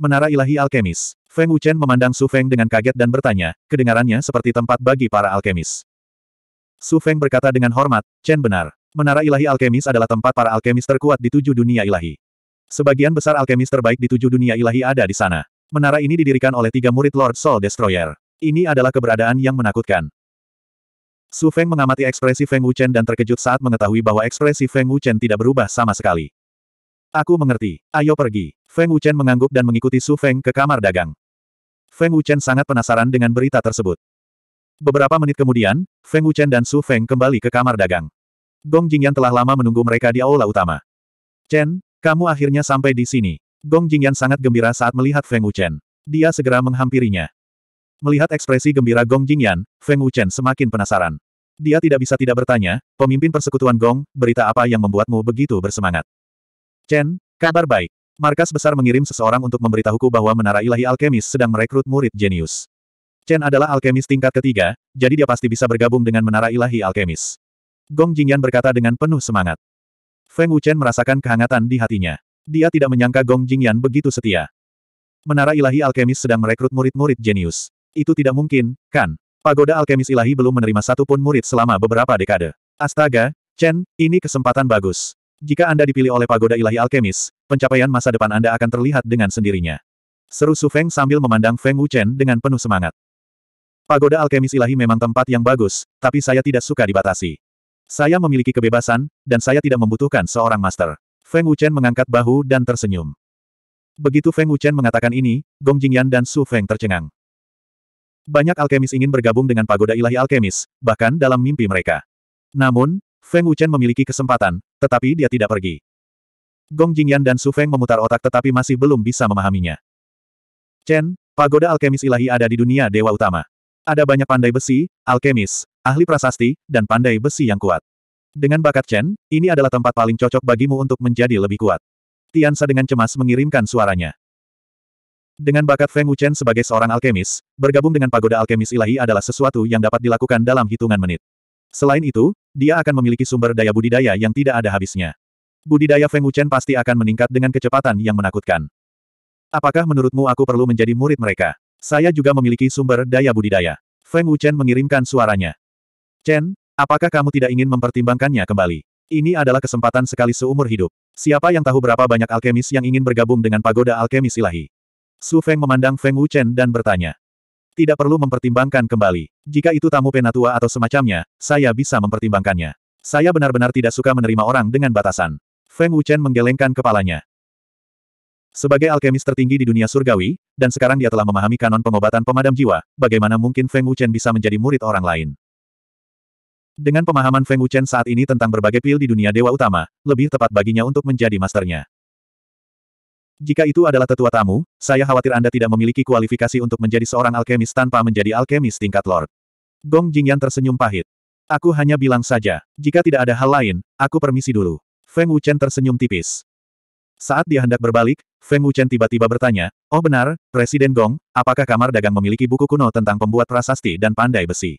Menara Ilahi Alkemis. Feng Wuchen memandang Su Feng dengan kaget dan bertanya, kedengarannya seperti tempat bagi para alkemis. Su Feng berkata dengan hormat, Chen benar. Menara Ilahi Alkemis adalah tempat para alkemis terkuat di tujuh dunia ilahi. Sebagian besar alkemis terbaik di tujuh dunia ilahi ada di sana. Menara ini didirikan oleh tiga murid Lord Soul Destroyer. Ini adalah keberadaan yang menakutkan. Su Feng mengamati ekspresi Feng Wuchen dan terkejut saat mengetahui bahwa ekspresi Feng Wuchen tidak berubah sama sekali. Aku mengerti. Ayo pergi. Feng Wuchen mengangguk dan mengikuti Su Feng ke kamar dagang. Feng Wuchen sangat penasaran dengan berita tersebut. Beberapa menit kemudian, Feng Wuchen dan Su Feng kembali ke kamar dagang. Gong Jingyan telah lama menunggu mereka di aula utama. Chen, kamu akhirnya sampai di sini. Gong Jingyan sangat gembira saat melihat Feng Wuchen. Dia segera menghampirinya. Melihat ekspresi gembira Gong Jingyan, Feng Wuchen semakin penasaran. Dia tidak bisa tidak bertanya, pemimpin persekutuan Gong, berita apa yang membuatmu begitu bersemangat? Chen, kabar baik. Markas besar mengirim seseorang untuk memberitahuku bahwa Menara Ilahi Alkemis sedang merekrut murid jenius. Chen adalah alkemis tingkat ketiga, jadi dia pasti bisa bergabung dengan Menara Ilahi Alkemis. Gong Jingyan berkata dengan penuh semangat. Feng Wuchen merasakan kehangatan di hatinya. Dia tidak menyangka Gong Jingyan begitu setia. Menara Ilahi Alkemis sedang merekrut murid-murid jenius. Itu tidak mungkin, kan? Pagoda Alkemis Ilahi belum menerima satupun murid selama beberapa dekade. Astaga, Chen, ini kesempatan bagus. Jika Anda dipilih oleh Pagoda Ilahi Alkemis, pencapaian masa depan Anda akan terlihat dengan sendirinya. Seru Su Feng sambil memandang Feng Wuchen dengan penuh semangat. Pagoda Alkemis Ilahi memang tempat yang bagus, tapi saya tidak suka dibatasi. Saya memiliki kebebasan, dan saya tidak membutuhkan seorang master. Feng Wuchen mengangkat bahu dan tersenyum. Begitu Feng Wuchen mengatakan ini, Gong Jingyan dan Su Feng tercengang. Banyak alkemis ingin bergabung dengan pagoda ilahi alkemis, bahkan dalam mimpi mereka. Namun, Feng Wuchen memiliki kesempatan, tetapi dia tidak pergi. Gong Jingyan dan Su Feng memutar otak tetapi masih belum bisa memahaminya. Chen, pagoda alkemis ilahi ada di dunia dewa utama. Ada banyak pandai besi, alkemis, ahli prasasti, dan pandai besi yang kuat. Dengan bakat Chen, ini adalah tempat paling cocok bagimu untuk menjadi lebih kuat. Tiansa dengan cemas mengirimkan suaranya. Dengan bakat Feng Wuchen sebagai seorang alkemis, bergabung dengan pagoda alkemis ilahi adalah sesuatu yang dapat dilakukan dalam hitungan menit. Selain itu, dia akan memiliki sumber daya budidaya yang tidak ada habisnya. Budidaya Feng Wuchen pasti akan meningkat dengan kecepatan yang menakutkan. Apakah menurutmu aku perlu menjadi murid mereka? Saya juga memiliki sumber daya budidaya. Feng Wuchen mengirimkan suaranya. Chen, apakah kamu tidak ingin mempertimbangkannya kembali? Ini adalah kesempatan sekali seumur hidup. Siapa yang tahu berapa banyak alkemis yang ingin bergabung dengan pagoda alkemis ilahi? Su Feng memandang Feng Wuchen dan bertanya. Tidak perlu mempertimbangkan kembali. Jika itu tamu penatua atau semacamnya, saya bisa mempertimbangkannya. Saya benar-benar tidak suka menerima orang dengan batasan. Feng Wuchen menggelengkan kepalanya. Sebagai alkemis tertinggi di dunia surgawi, dan sekarang dia telah memahami kanon pengobatan pemadam jiwa, bagaimana mungkin Feng Wuchen bisa menjadi murid orang lain? Dengan pemahaman Feng Wuchen saat ini tentang berbagai pil di dunia dewa utama, lebih tepat baginya untuk menjadi masternya. Jika itu adalah tetua tamu, saya khawatir Anda tidak memiliki kualifikasi untuk menjadi seorang alkemis tanpa menjadi alkemis tingkat Lord. Gong Jingyan tersenyum pahit. Aku hanya bilang saja, jika tidak ada hal lain, aku permisi dulu. Feng Wuchen tersenyum tipis. Saat dia hendak berbalik, Feng Wuchen tiba-tiba bertanya, Oh benar, Presiden Gong, apakah kamar dagang memiliki buku kuno tentang pembuat prasasti dan pandai besi?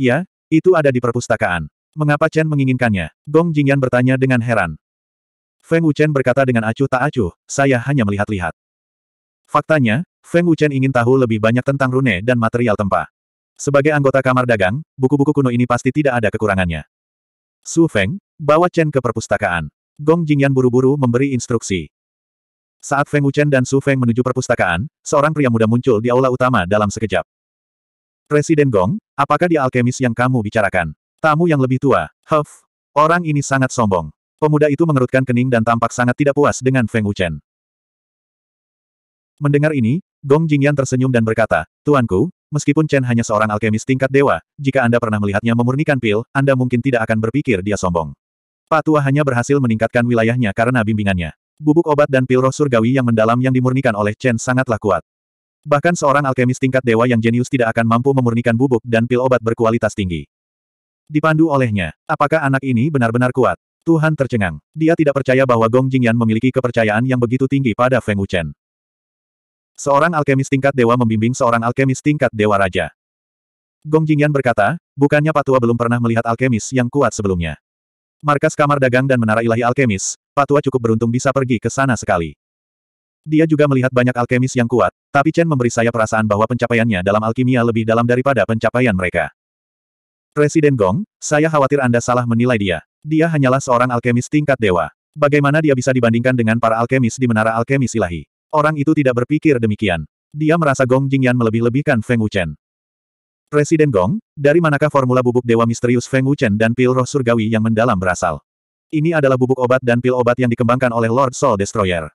Iya, itu ada di perpustakaan. Mengapa Chen menginginkannya? Gong Jingyan bertanya dengan heran. Feng Wuchen berkata dengan acuh tak acuh, saya hanya melihat-lihat. Faktanya, Feng Wuchen ingin tahu lebih banyak tentang rune dan material tempa. Sebagai anggota kamar dagang, buku-buku kuno ini pasti tidak ada kekurangannya. Su Feng, bawa Chen ke perpustakaan. Gong Jingyan buru-buru memberi instruksi. Saat Feng Wuchen dan Su Feng menuju perpustakaan, seorang pria muda muncul di aula utama dalam sekejap. Presiden Gong, apakah dia alkemis yang kamu bicarakan? Tamu yang lebih tua, huff. Orang ini sangat sombong. Pemuda itu mengerutkan kening dan tampak sangat tidak puas dengan Feng Wuchen. Mendengar ini, Gong Jingyan tersenyum dan berkata, Tuanku, meskipun Chen hanya seorang alkemis tingkat dewa, jika Anda pernah melihatnya memurnikan pil, Anda mungkin tidak akan berpikir dia sombong. Pak tua hanya berhasil meningkatkan wilayahnya karena bimbingannya. Bubuk obat dan pil roh surgawi yang mendalam yang dimurnikan oleh Chen sangatlah kuat. Bahkan seorang alkemis tingkat dewa yang jenius tidak akan mampu memurnikan bubuk dan pil obat berkualitas tinggi. Dipandu olehnya, apakah anak ini benar-benar kuat? Tuhan tercengang. Dia tidak percaya bahwa Gong Jingyan memiliki kepercayaan yang begitu tinggi pada Feng Wuchen. Seorang alkemis tingkat dewa membimbing seorang alkemis tingkat dewa raja. Gong Jingyan berkata, bukannya Patua belum pernah melihat alkemis yang kuat sebelumnya. Markas kamar dagang dan menara ilahi alkemis, Patua cukup beruntung bisa pergi ke sana sekali. Dia juga melihat banyak alkemis yang kuat, tapi Chen memberi saya perasaan bahwa pencapaiannya dalam alkimia lebih dalam daripada pencapaian mereka. Presiden Gong, saya khawatir Anda salah menilai dia. Dia hanyalah seorang alkemis tingkat dewa. Bagaimana dia bisa dibandingkan dengan para alkemis di Menara Alkemis Ilahi? Orang itu tidak berpikir demikian. Dia merasa Gong Jingyan melebih-lebihkan Feng Wuchen. Presiden Gong, dari manakah formula bubuk dewa misterius Feng Wuchen dan pil roh surgawi yang mendalam berasal? Ini adalah bubuk obat dan pil obat yang dikembangkan oleh Lord Soul Destroyer.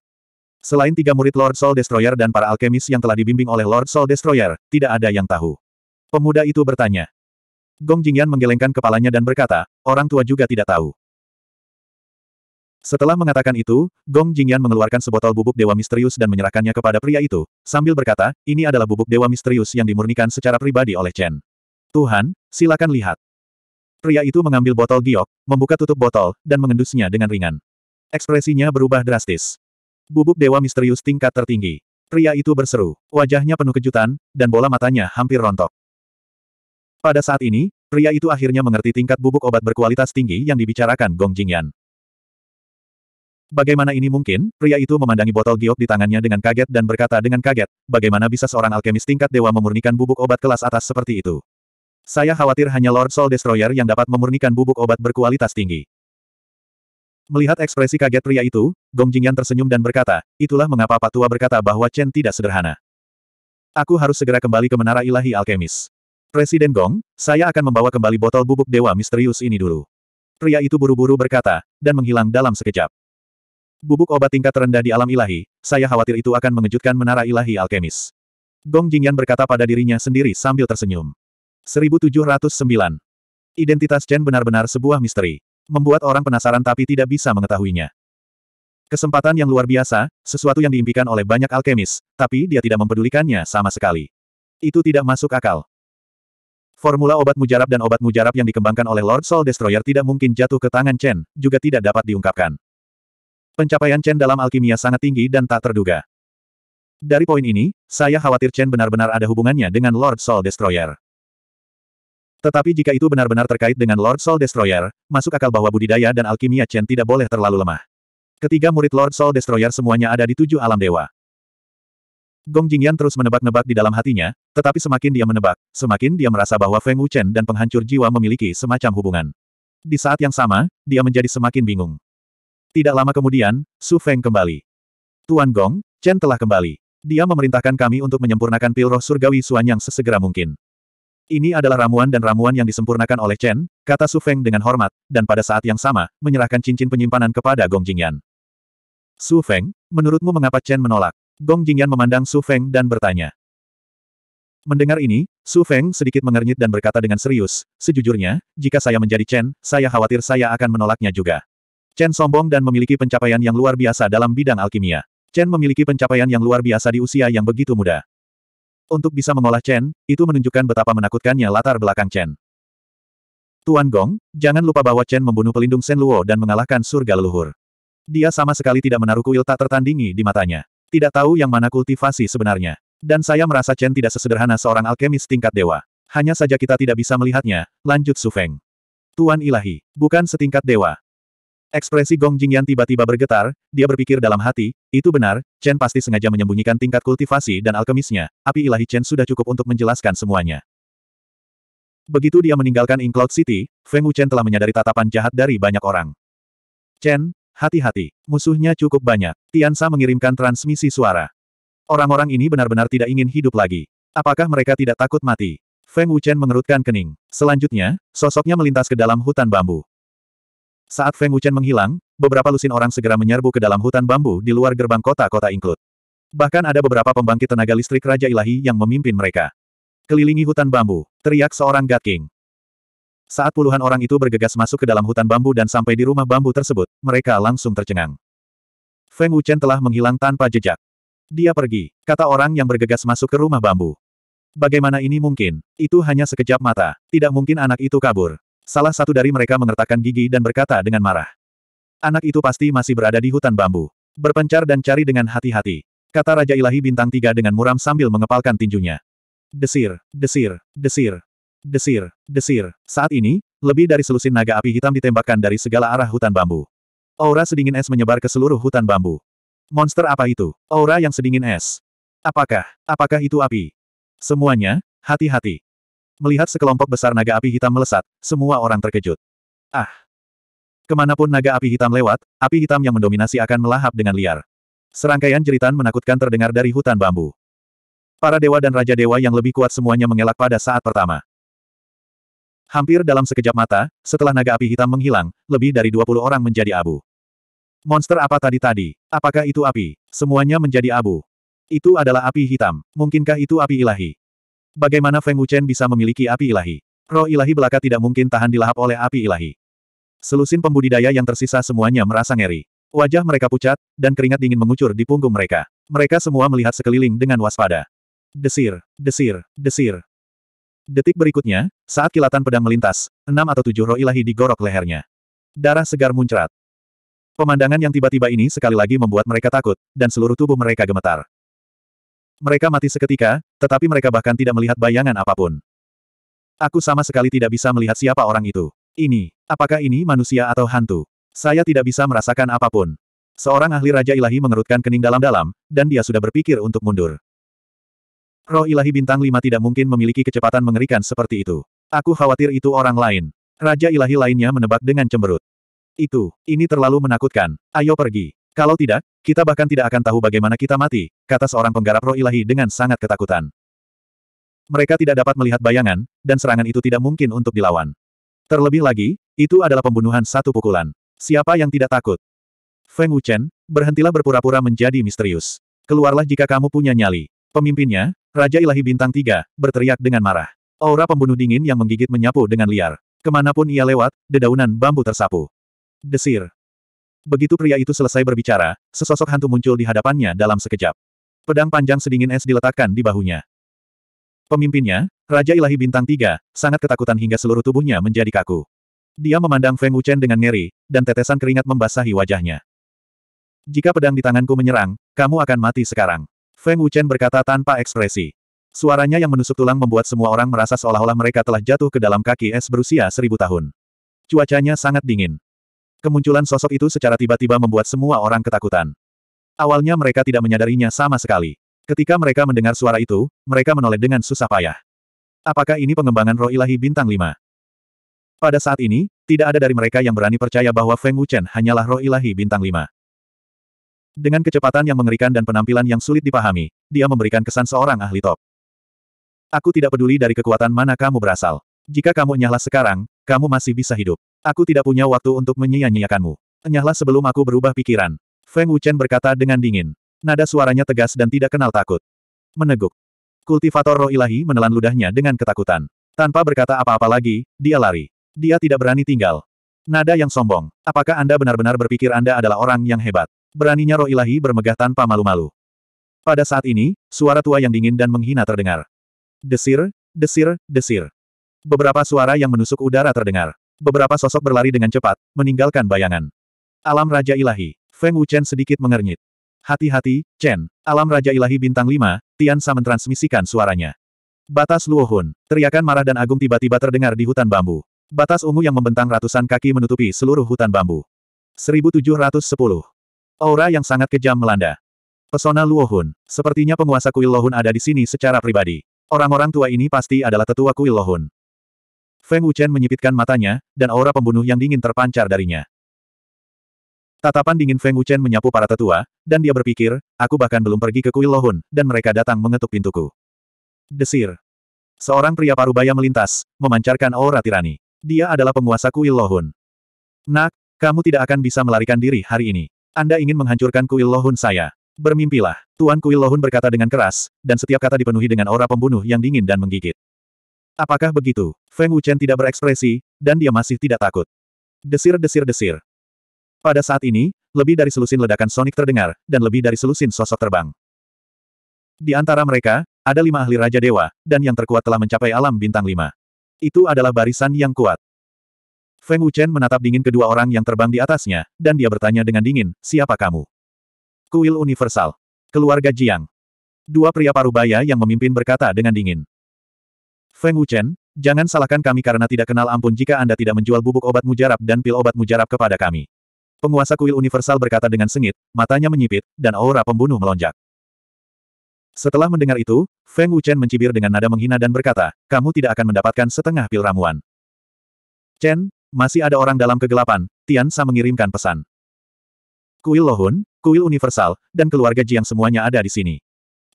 Selain tiga murid Lord Soul Destroyer dan para alkemis yang telah dibimbing oleh Lord Soul Destroyer, tidak ada yang tahu. Pemuda itu bertanya. Gong Jingyan menggelengkan kepalanya dan berkata, orang tua juga tidak tahu. Setelah mengatakan itu, Gong Jingyan mengeluarkan sebotol bubuk dewa misterius dan menyerahkannya kepada pria itu, sambil berkata, ini adalah bubuk dewa misterius yang dimurnikan secara pribadi oleh Chen. Tuhan, silakan lihat. Pria itu mengambil botol giok, membuka tutup botol, dan mengendusnya dengan ringan. Ekspresinya berubah drastis. Bubuk dewa misterius tingkat tertinggi. Pria itu berseru. Wajahnya penuh kejutan, dan bola matanya hampir rontok. Pada saat ini, pria itu akhirnya mengerti tingkat bubuk obat berkualitas tinggi yang dibicarakan Gong Jingyan. Bagaimana ini mungkin? Pria itu memandangi botol giok di tangannya dengan kaget dan berkata dengan kaget, bagaimana bisa seorang alkemis tingkat dewa memurnikan bubuk obat kelas atas seperti itu? Saya khawatir hanya Lord Soul Destroyer yang dapat memurnikan bubuk obat berkualitas tinggi. Melihat ekspresi kaget pria itu, Gong Jingyan tersenyum dan berkata, itulah mengapa Pak Tua berkata bahwa Chen tidak sederhana. Aku harus segera kembali ke Menara Ilahi Alkemis. Presiden Gong, saya akan membawa kembali botol bubuk dewa misterius ini dulu. Pria itu buru-buru berkata, dan menghilang dalam sekejap. Bubuk obat tingkat rendah di alam ilahi, saya khawatir itu akan mengejutkan Menara Ilahi Alkemis. Gong Jingyan berkata pada dirinya sendiri sambil tersenyum. 1709. Identitas Chen benar-benar sebuah misteri. Membuat orang penasaran tapi tidak bisa mengetahuinya. Kesempatan yang luar biasa, sesuatu yang diimpikan oleh banyak alkemis, tapi dia tidak mempedulikannya sama sekali. Itu tidak masuk akal. Formula obat mujarab dan obat mujarab yang dikembangkan oleh Lord Soul Destroyer tidak mungkin jatuh ke tangan Chen, juga tidak dapat diungkapkan. Pencapaian Chen dalam alkimia sangat tinggi dan tak terduga. Dari poin ini, saya khawatir Chen benar-benar ada hubungannya dengan Lord Soul Destroyer. Tetapi jika itu benar-benar terkait dengan Lord Soul Destroyer, masuk akal bahwa budidaya dan alkimia Chen tidak boleh terlalu lemah. Ketiga murid Lord Soul Destroyer semuanya ada di tujuh alam dewa. Gong Jingyan terus menebak-nebak di dalam hatinya, tetapi semakin dia menebak, semakin dia merasa bahwa Feng Wuchen dan penghancur jiwa memiliki semacam hubungan. Di saat yang sama, dia menjadi semakin bingung. Tidak lama kemudian, Su Feng kembali. Tuan Gong, Chen telah kembali. Dia memerintahkan kami untuk menyempurnakan pil roh surgawi Suanyang sesegera mungkin. Ini adalah ramuan dan ramuan yang disempurnakan oleh Chen, kata Su Feng dengan hormat, dan pada saat yang sama, menyerahkan cincin penyimpanan kepada Gong Jingyan. Su Feng, menurutmu mengapa Chen menolak? Gong Jingyan memandang Su Feng dan bertanya. Mendengar ini, Su Feng sedikit mengernyit dan berkata dengan serius, sejujurnya, jika saya menjadi Chen, saya khawatir saya akan menolaknya juga. Chen sombong dan memiliki pencapaian yang luar biasa dalam bidang alkimia. Chen memiliki pencapaian yang luar biasa di usia yang begitu muda. Untuk bisa mengolah Chen, itu menunjukkan betapa menakutkannya latar belakang Chen. Tuan Gong, jangan lupa bahwa Chen membunuh pelindung Shen Luo dan mengalahkan surga leluhur. Dia sama sekali tidak menaruh kuil tak tertandingi di matanya. Tidak tahu yang mana kultivasi sebenarnya. Dan saya merasa Chen tidak sesederhana seorang alkemis tingkat dewa. Hanya saja kita tidak bisa melihatnya, lanjut Su Feng. Tuan Ilahi, bukan setingkat dewa. Ekspresi Gong Jingyan tiba-tiba bergetar, dia berpikir dalam hati, itu benar, Chen pasti sengaja menyembunyikan tingkat kultivasi dan alkemisnya, api ilahi Chen sudah cukup untuk menjelaskan semuanya. Begitu dia meninggalkan In Cloud City, Feng Wuchen telah menyadari tatapan jahat dari banyak orang. Chen, hati-hati, musuhnya cukup banyak. Tian Sa mengirimkan transmisi suara. Orang-orang ini benar-benar tidak ingin hidup lagi. Apakah mereka tidak takut mati? Feng Wuchen mengerutkan kening. Selanjutnya, sosoknya melintas ke dalam hutan bambu. Saat Feng Wuchen menghilang, beberapa lusin orang segera menyerbu ke dalam hutan bambu di luar gerbang kota-kota Inklut. Bahkan ada beberapa pembangkit tenaga listrik Raja Ilahi yang memimpin mereka. Kelilingi hutan bambu, teriak seorang God King. Saat puluhan orang itu bergegas masuk ke dalam hutan bambu dan sampai di rumah bambu tersebut, mereka langsung tercengang. Feng Wuchen telah menghilang tanpa jejak. Dia pergi, kata orang yang bergegas masuk ke rumah bambu. Bagaimana ini mungkin? Itu hanya sekejap mata. Tidak mungkin anak itu kabur. Salah satu dari mereka mengertakkan gigi dan berkata dengan marah. Anak itu pasti masih berada di hutan bambu. Berpencar dan cari dengan hati-hati. Kata Raja Ilahi Bintang Tiga dengan muram sambil mengepalkan tinjunya. Desir, desir, desir, desir, desir. Saat ini, lebih dari selusin naga api hitam ditembakkan dari segala arah hutan bambu. Aura sedingin es menyebar ke seluruh hutan bambu. Monster apa itu? Aura yang sedingin es. Apakah, apakah itu api? Semuanya, hati-hati. Melihat sekelompok besar naga api hitam melesat, semua orang terkejut. Ah! Kemanapun naga api hitam lewat, api hitam yang mendominasi akan melahap dengan liar. Serangkaian jeritan menakutkan terdengar dari hutan bambu. Para dewa dan raja dewa yang lebih kuat semuanya mengelak pada saat pertama. Hampir dalam sekejap mata, setelah naga api hitam menghilang, lebih dari 20 orang menjadi abu. Monster apa tadi tadi? Apakah itu api? Semuanya menjadi abu. Itu adalah api hitam. Mungkinkah itu api ilahi? Bagaimana Feng Wuchen bisa memiliki api ilahi? Roh ilahi belaka tidak mungkin tahan dilahap oleh api ilahi. Selusin pembudidaya yang tersisa semuanya merasa ngeri. Wajah mereka pucat, dan keringat dingin mengucur di punggung mereka. Mereka semua melihat sekeliling dengan waspada. Desir, desir, desir. Detik berikutnya, saat kilatan pedang melintas, enam atau tujuh roh ilahi digorok lehernya. Darah segar muncrat. Pemandangan yang tiba-tiba ini sekali lagi membuat mereka takut, dan seluruh tubuh mereka gemetar. Mereka mati seketika, tetapi mereka bahkan tidak melihat bayangan apapun. Aku sama sekali tidak bisa melihat siapa orang itu. Ini, apakah ini manusia atau hantu? Saya tidak bisa merasakan apapun. Seorang ahli Raja Ilahi mengerutkan kening dalam-dalam, dan dia sudah berpikir untuk mundur. Roh Ilahi Bintang 5 tidak mungkin memiliki kecepatan mengerikan seperti itu. Aku khawatir itu orang lain. Raja Ilahi lainnya menebak dengan cemberut. Itu, ini terlalu menakutkan. Ayo pergi. Kalau tidak, kita bahkan tidak akan tahu bagaimana kita mati, kata seorang penggarap roh ilahi dengan sangat ketakutan. Mereka tidak dapat melihat bayangan, dan serangan itu tidak mungkin untuk dilawan. Terlebih lagi, itu adalah pembunuhan satu pukulan. Siapa yang tidak takut? Feng Wuchen, berhentilah berpura-pura menjadi misterius. Keluarlah jika kamu punya nyali. Pemimpinnya, Raja Ilahi Bintang Tiga, berteriak dengan marah. Aura pembunuh dingin yang menggigit menyapu dengan liar. Kemanapun ia lewat, dedaunan bambu tersapu. Desir. Begitu pria itu selesai berbicara, sesosok hantu muncul di hadapannya dalam sekejap. Pedang panjang sedingin es diletakkan di bahunya. Pemimpinnya, Raja Ilahi Bintang Tiga, sangat ketakutan hingga seluruh tubuhnya menjadi kaku. Dia memandang Feng Wuchen dengan ngeri, dan tetesan keringat membasahi wajahnya. Jika pedang di tanganku menyerang, kamu akan mati sekarang. Feng Wuchen berkata tanpa ekspresi. Suaranya yang menusuk tulang membuat semua orang merasa seolah-olah mereka telah jatuh ke dalam kaki es berusia seribu tahun. Cuacanya sangat dingin. Kemunculan sosok itu secara tiba-tiba membuat semua orang ketakutan. Awalnya mereka tidak menyadarinya sama sekali. Ketika mereka mendengar suara itu, mereka menoleh dengan susah payah. Apakah ini pengembangan roh ilahi bintang 5? Pada saat ini, tidak ada dari mereka yang berani percaya bahwa Feng Wuchen hanyalah roh ilahi bintang 5. Dengan kecepatan yang mengerikan dan penampilan yang sulit dipahami, dia memberikan kesan seorang ahli top. Aku tidak peduli dari kekuatan mana kamu berasal. Jika kamu nyala sekarang, kamu masih bisa hidup. Aku tidak punya waktu untuk menyia-nyiakanmu. Enyahlah sebelum aku berubah pikiran. Feng Wuchen berkata dengan dingin. Nada suaranya tegas dan tidak kenal takut. Meneguk. Kultivator roh ilahi menelan ludahnya dengan ketakutan. Tanpa berkata apa-apa lagi, dia lari. Dia tidak berani tinggal. Nada yang sombong. Apakah Anda benar-benar berpikir Anda adalah orang yang hebat? Beraninya roh ilahi bermegah tanpa malu-malu. Pada saat ini, suara tua yang dingin dan menghina terdengar. Desir, desir, desir. Beberapa suara yang menusuk udara terdengar. Beberapa sosok berlari dengan cepat, meninggalkan bayangan. Alam Raja Ilahi. Feng Wuchen sedikit mengernyit. Hati-hati, Chen. Alam Raja Ilahi bintang 5, Tian Sa mentransmisikan suaranya. Batas Luohun. Teriakan marah dan agung tiba-tiba terdengar di hutan bambu. Batas ungu yang membentang ratusan kaki menutupi seluruh hutan bambu. 1710. Aura yang sangat kejam melanda. Pesona Luohun. Sepertinya penguasa kuil Lohun ada di sini secara pribadi. Orang-orang tua ini pasti adalah tetua kuil Lohun. Feng Wuchen menyipitkan matanya, dan aura pembunuh yang dingin terpancar darinya. Tatapan dingin Feng Wuchen menyapu para tetua, dan dia berpikir, aku bahkan belum pergi ke kuil Lohun, dan mereka datang mengetuk pintuku. Desir. Seorang pria parubaya melintas, memancarkan aura tirani. Dia adalah penguasa kuil Lohun. Nak, kamu tidak akan bisa melarikan diri hari ini. Anda ingin menghancurkan kuil Lohun saya. Bermimpilah, Tuan Kuil Lohun berkata dengan keras, dan setiap kata dipenuhi dengan aura pembunuh yang dingin dan menggigit. Apakah begitu? Feng Wuchen tidak berekspresi, dan dia masih tidak takut. Desir-desir-desir. Pada saat ini, lebih dari selusin ledakan sonik terdengar, dan lebih dari selusin sosok terbang. Di antara mereka, ada lima ahli Raja Dewa, dan yang terkuat telah mencapai alam bintang lima. Itu adalah barisan yang kuat. Feng Wuchen menatap dingin kedua orang yang terbang di atasnya, dan dia bertanya dengan dingin, siapa kamu? Kuil Universal. Keluarga Jiang. Dua pria parubaya yang memimpin berkata dengan dingin. Feng Wuchen, jangan salahkan kami karena tidak kenal ampun jika Anda tidak menjual bubuk obat mujarab dan pil obat mujarab kepada kami. Penguasa kuil universal berkata dengan sengit, matanya menyipit, dan aura pembunuh melonjak. Setelah mendengar itu, Feng Wuchen mencibir dengan nada menghina dan berkata, kamu tidak akan mendapatkan setengah pil ramuan. Chen, masih ada orang dalam kegelapan, Tian Sa mengirimkan pesan. Kuil Lohun, kuil universal, dan keluarga Jiang semuanya ada di sini.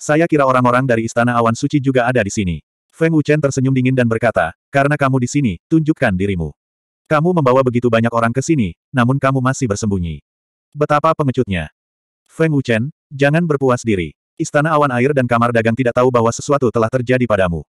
Saya kira orang-orang dari Istana Awan Suci juga ada di sini. Feng Wuchen tersenyum dingin dan berkata, karena kamu di sini, tunjukkan dirimu. Kamu membawa begitu banyak orang ke sini, namun kamu masih bersembunyi. Betapa pengecutnya. Feng Wuchen, jangan berpuas diri. Istana awan air dan kamar dagang tidak tahu bahwa sesuatu telah terjadi padamu.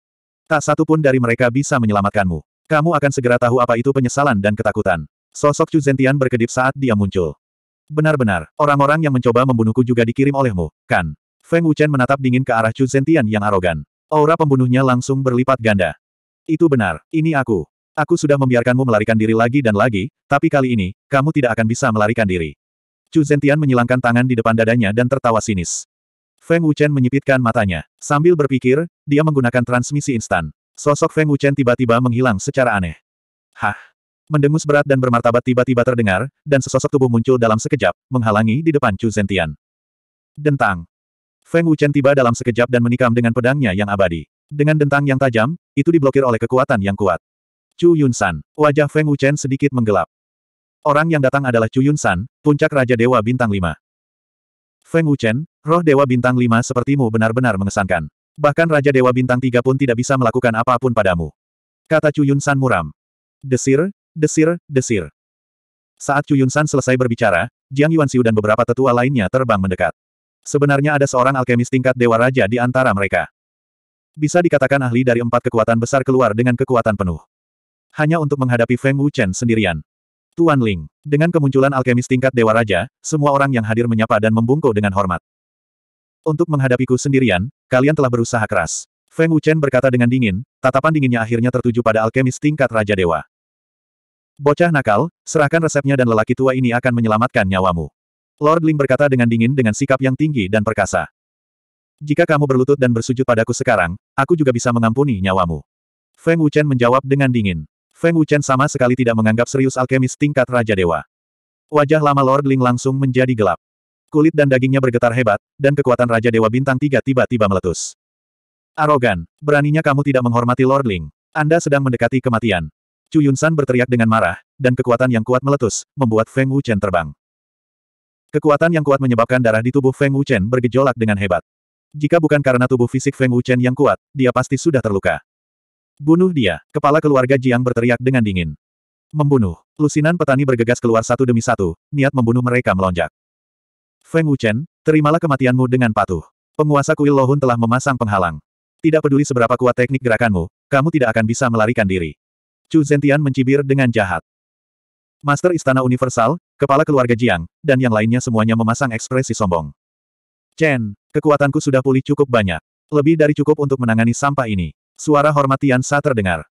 Tak satu pun dari mereka bisa menyelamatkanmu. Kamu akan segera tahu apa itu penyesalan dan ketakutan. Sosok Chu Zentian berkedip saat dia muncul. Benar-benar, orang-orang yang mencoba membunuhku juga dikirim olehmu, kan? Feng Wuchen menatap dingin ke arah Chu Zentian yang arogan. Aura pembunuhnya langsung berlipat ganda. Itu benar, ini aku. Aku sudah membiarkanmu melarikan diri lagi dan lagi, tapi kali ini, kamu tidak akan bisa melarikan diri. Chu Zentian menyilangkan tangan di depan dadanya dan tertawa sinis. Feng Wuchen menyipitkan matanya. Sambil berpikir, dia menggunakan transmisi instan. Sosok Feng Wuchen tiba-tiba menghilang secara aneh. Hah? Mendengus berat dan bermartabat tiba-tiba terdengar, dan sesosok tubuh muncul dalam sekejap, menghalangi di depan Chu Zentian. Dentang. Feng Wuchen tiba dalam sekejap dan menikam dengan pedangnya yang abadi. Dengan dentang yang tajam, itu diblokir oleh kekuatan yang kuat. Chu San, wajah Feng Wuchen sedikit menggelap. Orang yang datang adalah Chu San, puncak Raja Dewa Bintang lima. Feng Wuchen, roh Dewa Bintang 5 sepertimu benar-benar mengesankan. Bahkan Raja Dewa Bintang tiga pun tidak bisa melakukan apapun padamu. Kata Chu San muram. Desir, desir, desir. Saat Chu San selesai berbicara, Jiang Yuanxiu dan beberapa tetua lainnya terbang mendekat. Sebenarnya ada seorang alkemis tingkat Dewa Raja di antara mereka. Bisa dikatakan ahli dari empat kekuatan besar keluar dengan kekuatan penuh. Hanya untuk menghadapi Feng Wuchen sendirian. Tuan Ling, dengan kemunculan alkemis tingkat Dewa Raja, semua orang yang hadir menyapa dan membungkuk dengan hormat. Untuk menghadapiku sendirian, kalian telah berusaha keras. Feng Wuchen berkata dengan dingin, tatapan dinginnya akhirnya tertuju pada alkemis tingkat Raja Dewa. Bocah nakal, serahkan resepnya dan lelaki tua ini akan menyelamatkan nyawamu. Lord Ling berkata dengan dingin dengan sikap yang tinggi dan perkasa. Jika kamu berlutut dan bersujud padaku sekarang, aku juga bisa mengampuni nyawamu. Feng Wuchen menjawab dengan dingin. Feng Wuchen sama sekali tidak menganggap serius alkemis tingkat Raja Dewa. Wajah lama Lord Ling langsung menjadi gelap. Kulit dan dagingnya bergetar hebat, dan kekuatan Raja Dewa Bintang Tiga tiba-tiba meletus. Arogan, beraninya kamu tidak menghormati Lord Ling. Anda sedang mendekati kematian. Chu Yunsan berteriak dengan marah, dan kekuatan yang kuat meletus, membuat Feng Wuchen terbang. Kekuatan yang kuat menyebabkan darah di tubuh Feng Wuchen bergejolak dengan hebat. Jika bukan karena tubuh fisik Feng Wuchen yang kuat, dia pasti sudah terluka. Bunuh dia, kepala keluarga Jiang berteriak dengan dingin. Membunuh, lusinan petani bergegas keluar satu demi satu, niat membunuh mereka melonjak. Feng Wuchen, terimalah kematianmu dengan patuh. Penguasa kuil Lohun telah memasang penghalang. Tidak peduli seberapa kuat teknik gerakanmu, kamu tidak akan bisa melarikan diri. Chu Zentian mencibir dengan jahat. Master Istana Universal, kepala keluarga Jiang, dan yang lainnya semuanya memasang ekspresi sombong. Chen, kekuatanku sudah pulih cukup banyak. Lebih dari cukup untuk menangani sampah ini. Suara hormatian saat terdengar.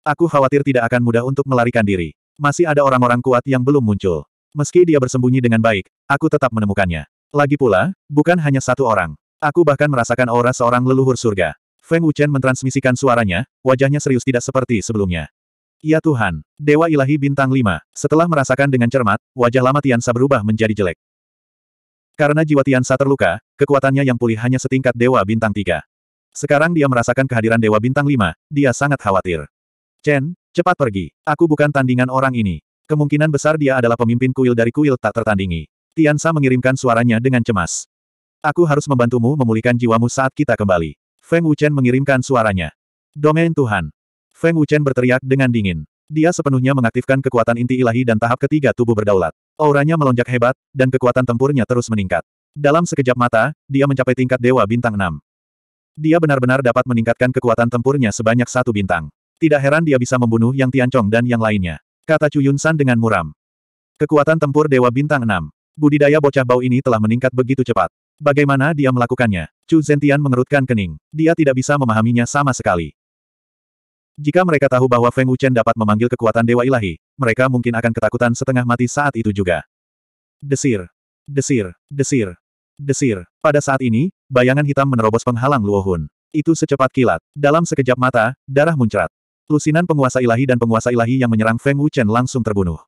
Aku khawatir tidak akan mudah untuk melarikan diri. Masih ada orang-orang kuat yang belum muncul. Meski dia bersembunyi dengan baik, aku tetap menemukannya. Lagi pula, bukan hanya satu orang. Aku bahkan merasakan aura seorang leluhur surga. Feng Wuchen mentransmisikan suaranya, wajahnya serius tidak seperti sebelumnya. Ya Tuhan, Dewa Ilahi Bintang 5, setelah merasakan dengan cermat, wajah lama Tiansa berubah menjadi jelek. Karena jiwa Tiansa terluka, kekuatannya yang pulih hanya setingkat Dewa Bintang 3. Sekarang dia merasakan kehadiran Dewa Bintang 5, dia sangat khawatir. Chen, cepat pergi. Aku bukan tandingan orang ini. Kemungkinan besar dia adalah pemimpin kuil dari kuil tak tertandingi. Tiansa mengirimkan suaranya dengan cemas. Aku harus membantumu memulihkan jiwamu saat kita kembali. Feng Wuchen mengirimkan suaranya. Domain Tuhan, Feng Wuchen berteriak dengan dingin. Dia sepenuhnya mengaktifkan kekuatan inti ilahi dan tahap ketiga tubuh berdaulat. Auranya melonjak hebat, dan kekuatan tempurnya terus meningkat. Dalam sekejap mata, dia mencapai tingkat dewa bintang 6. Dia benar-benar dapat meningkatkan kekuatan tempurnya sebanyak satu bintang. Tidak heran dia bisa membunuh Yang Tiancong dan yang lainnya. Kata Chu Yun San dengan muram. Kekuatan tempur dewa bintang 6. Budidaya bocah bau ini telah meningkat begitu cepat. Bagaimana dia melakukannya? Chu Zentian mengerutkan kening. Dia tidak bisa memahaminya sama sekali. Jika mereka tahu bahwa Feng Wuchen dapat memanggil kekuatan Dewa Ilahi, mereka mungkin akan ketakutan setengah mati saat itu juga. Desir. Desir. Desir. Desir. Pada saat ini, bayangan hitam menerobos penghalang Luohun. Itu secepat kilat. Dalam sekejap mata, darah muncrat. Lusinan penguasa ilahi dan penguasa ilahi yang menyerang Feng Wuchen langsung terbunuh.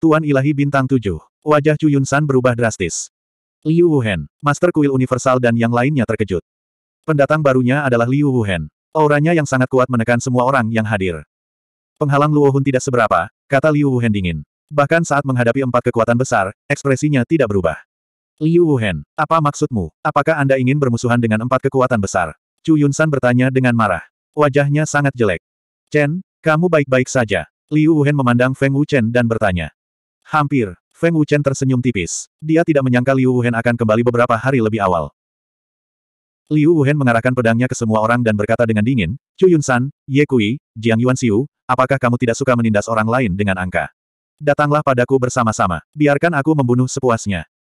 Tuan Ilahi Bintang 7. Wajah Chu Yunshan berubah drastis. Liu Wuhen, Master Kuil Universal dan yang lainnya terkejut. Pendatang barunya adalah Liu Wuhen. Auranya yang sangat kuat menekan semua orang yang hadir. Penghalang Luo Hun tidak seberapa, kata Liu Wuhen dingin. Bahkan saat menghadapi empat kekuatan besar, ekspresinya tidak berubah. Liu Wuhen, apa maksudmu? Apakah Anda ingin bermusuhan dengan empat kekuatan besar? Chu Yunsan bertanya dengan marah. Wajahnya sangat jelek. Chen, kamu baik-baik saja. Liu Wuhen memandang Feng Wuchen dan bertanya. Hampir, Feng Wuchen tersenyum tipis. Dia tidak menyangka Liu Wuhen akan kembali beberapa hari lebih awal. Liu Wuhan mengarahkan pedangnya ke semua orang dan berkata dengan dingin, Chu San, Ye Kui, Jiang Yuan Xiu, apakah kamu tidak suka menindas orang lain dengan angka? Datanglah padaku bersama-sama, biarkan aku membunuh sepuasnya.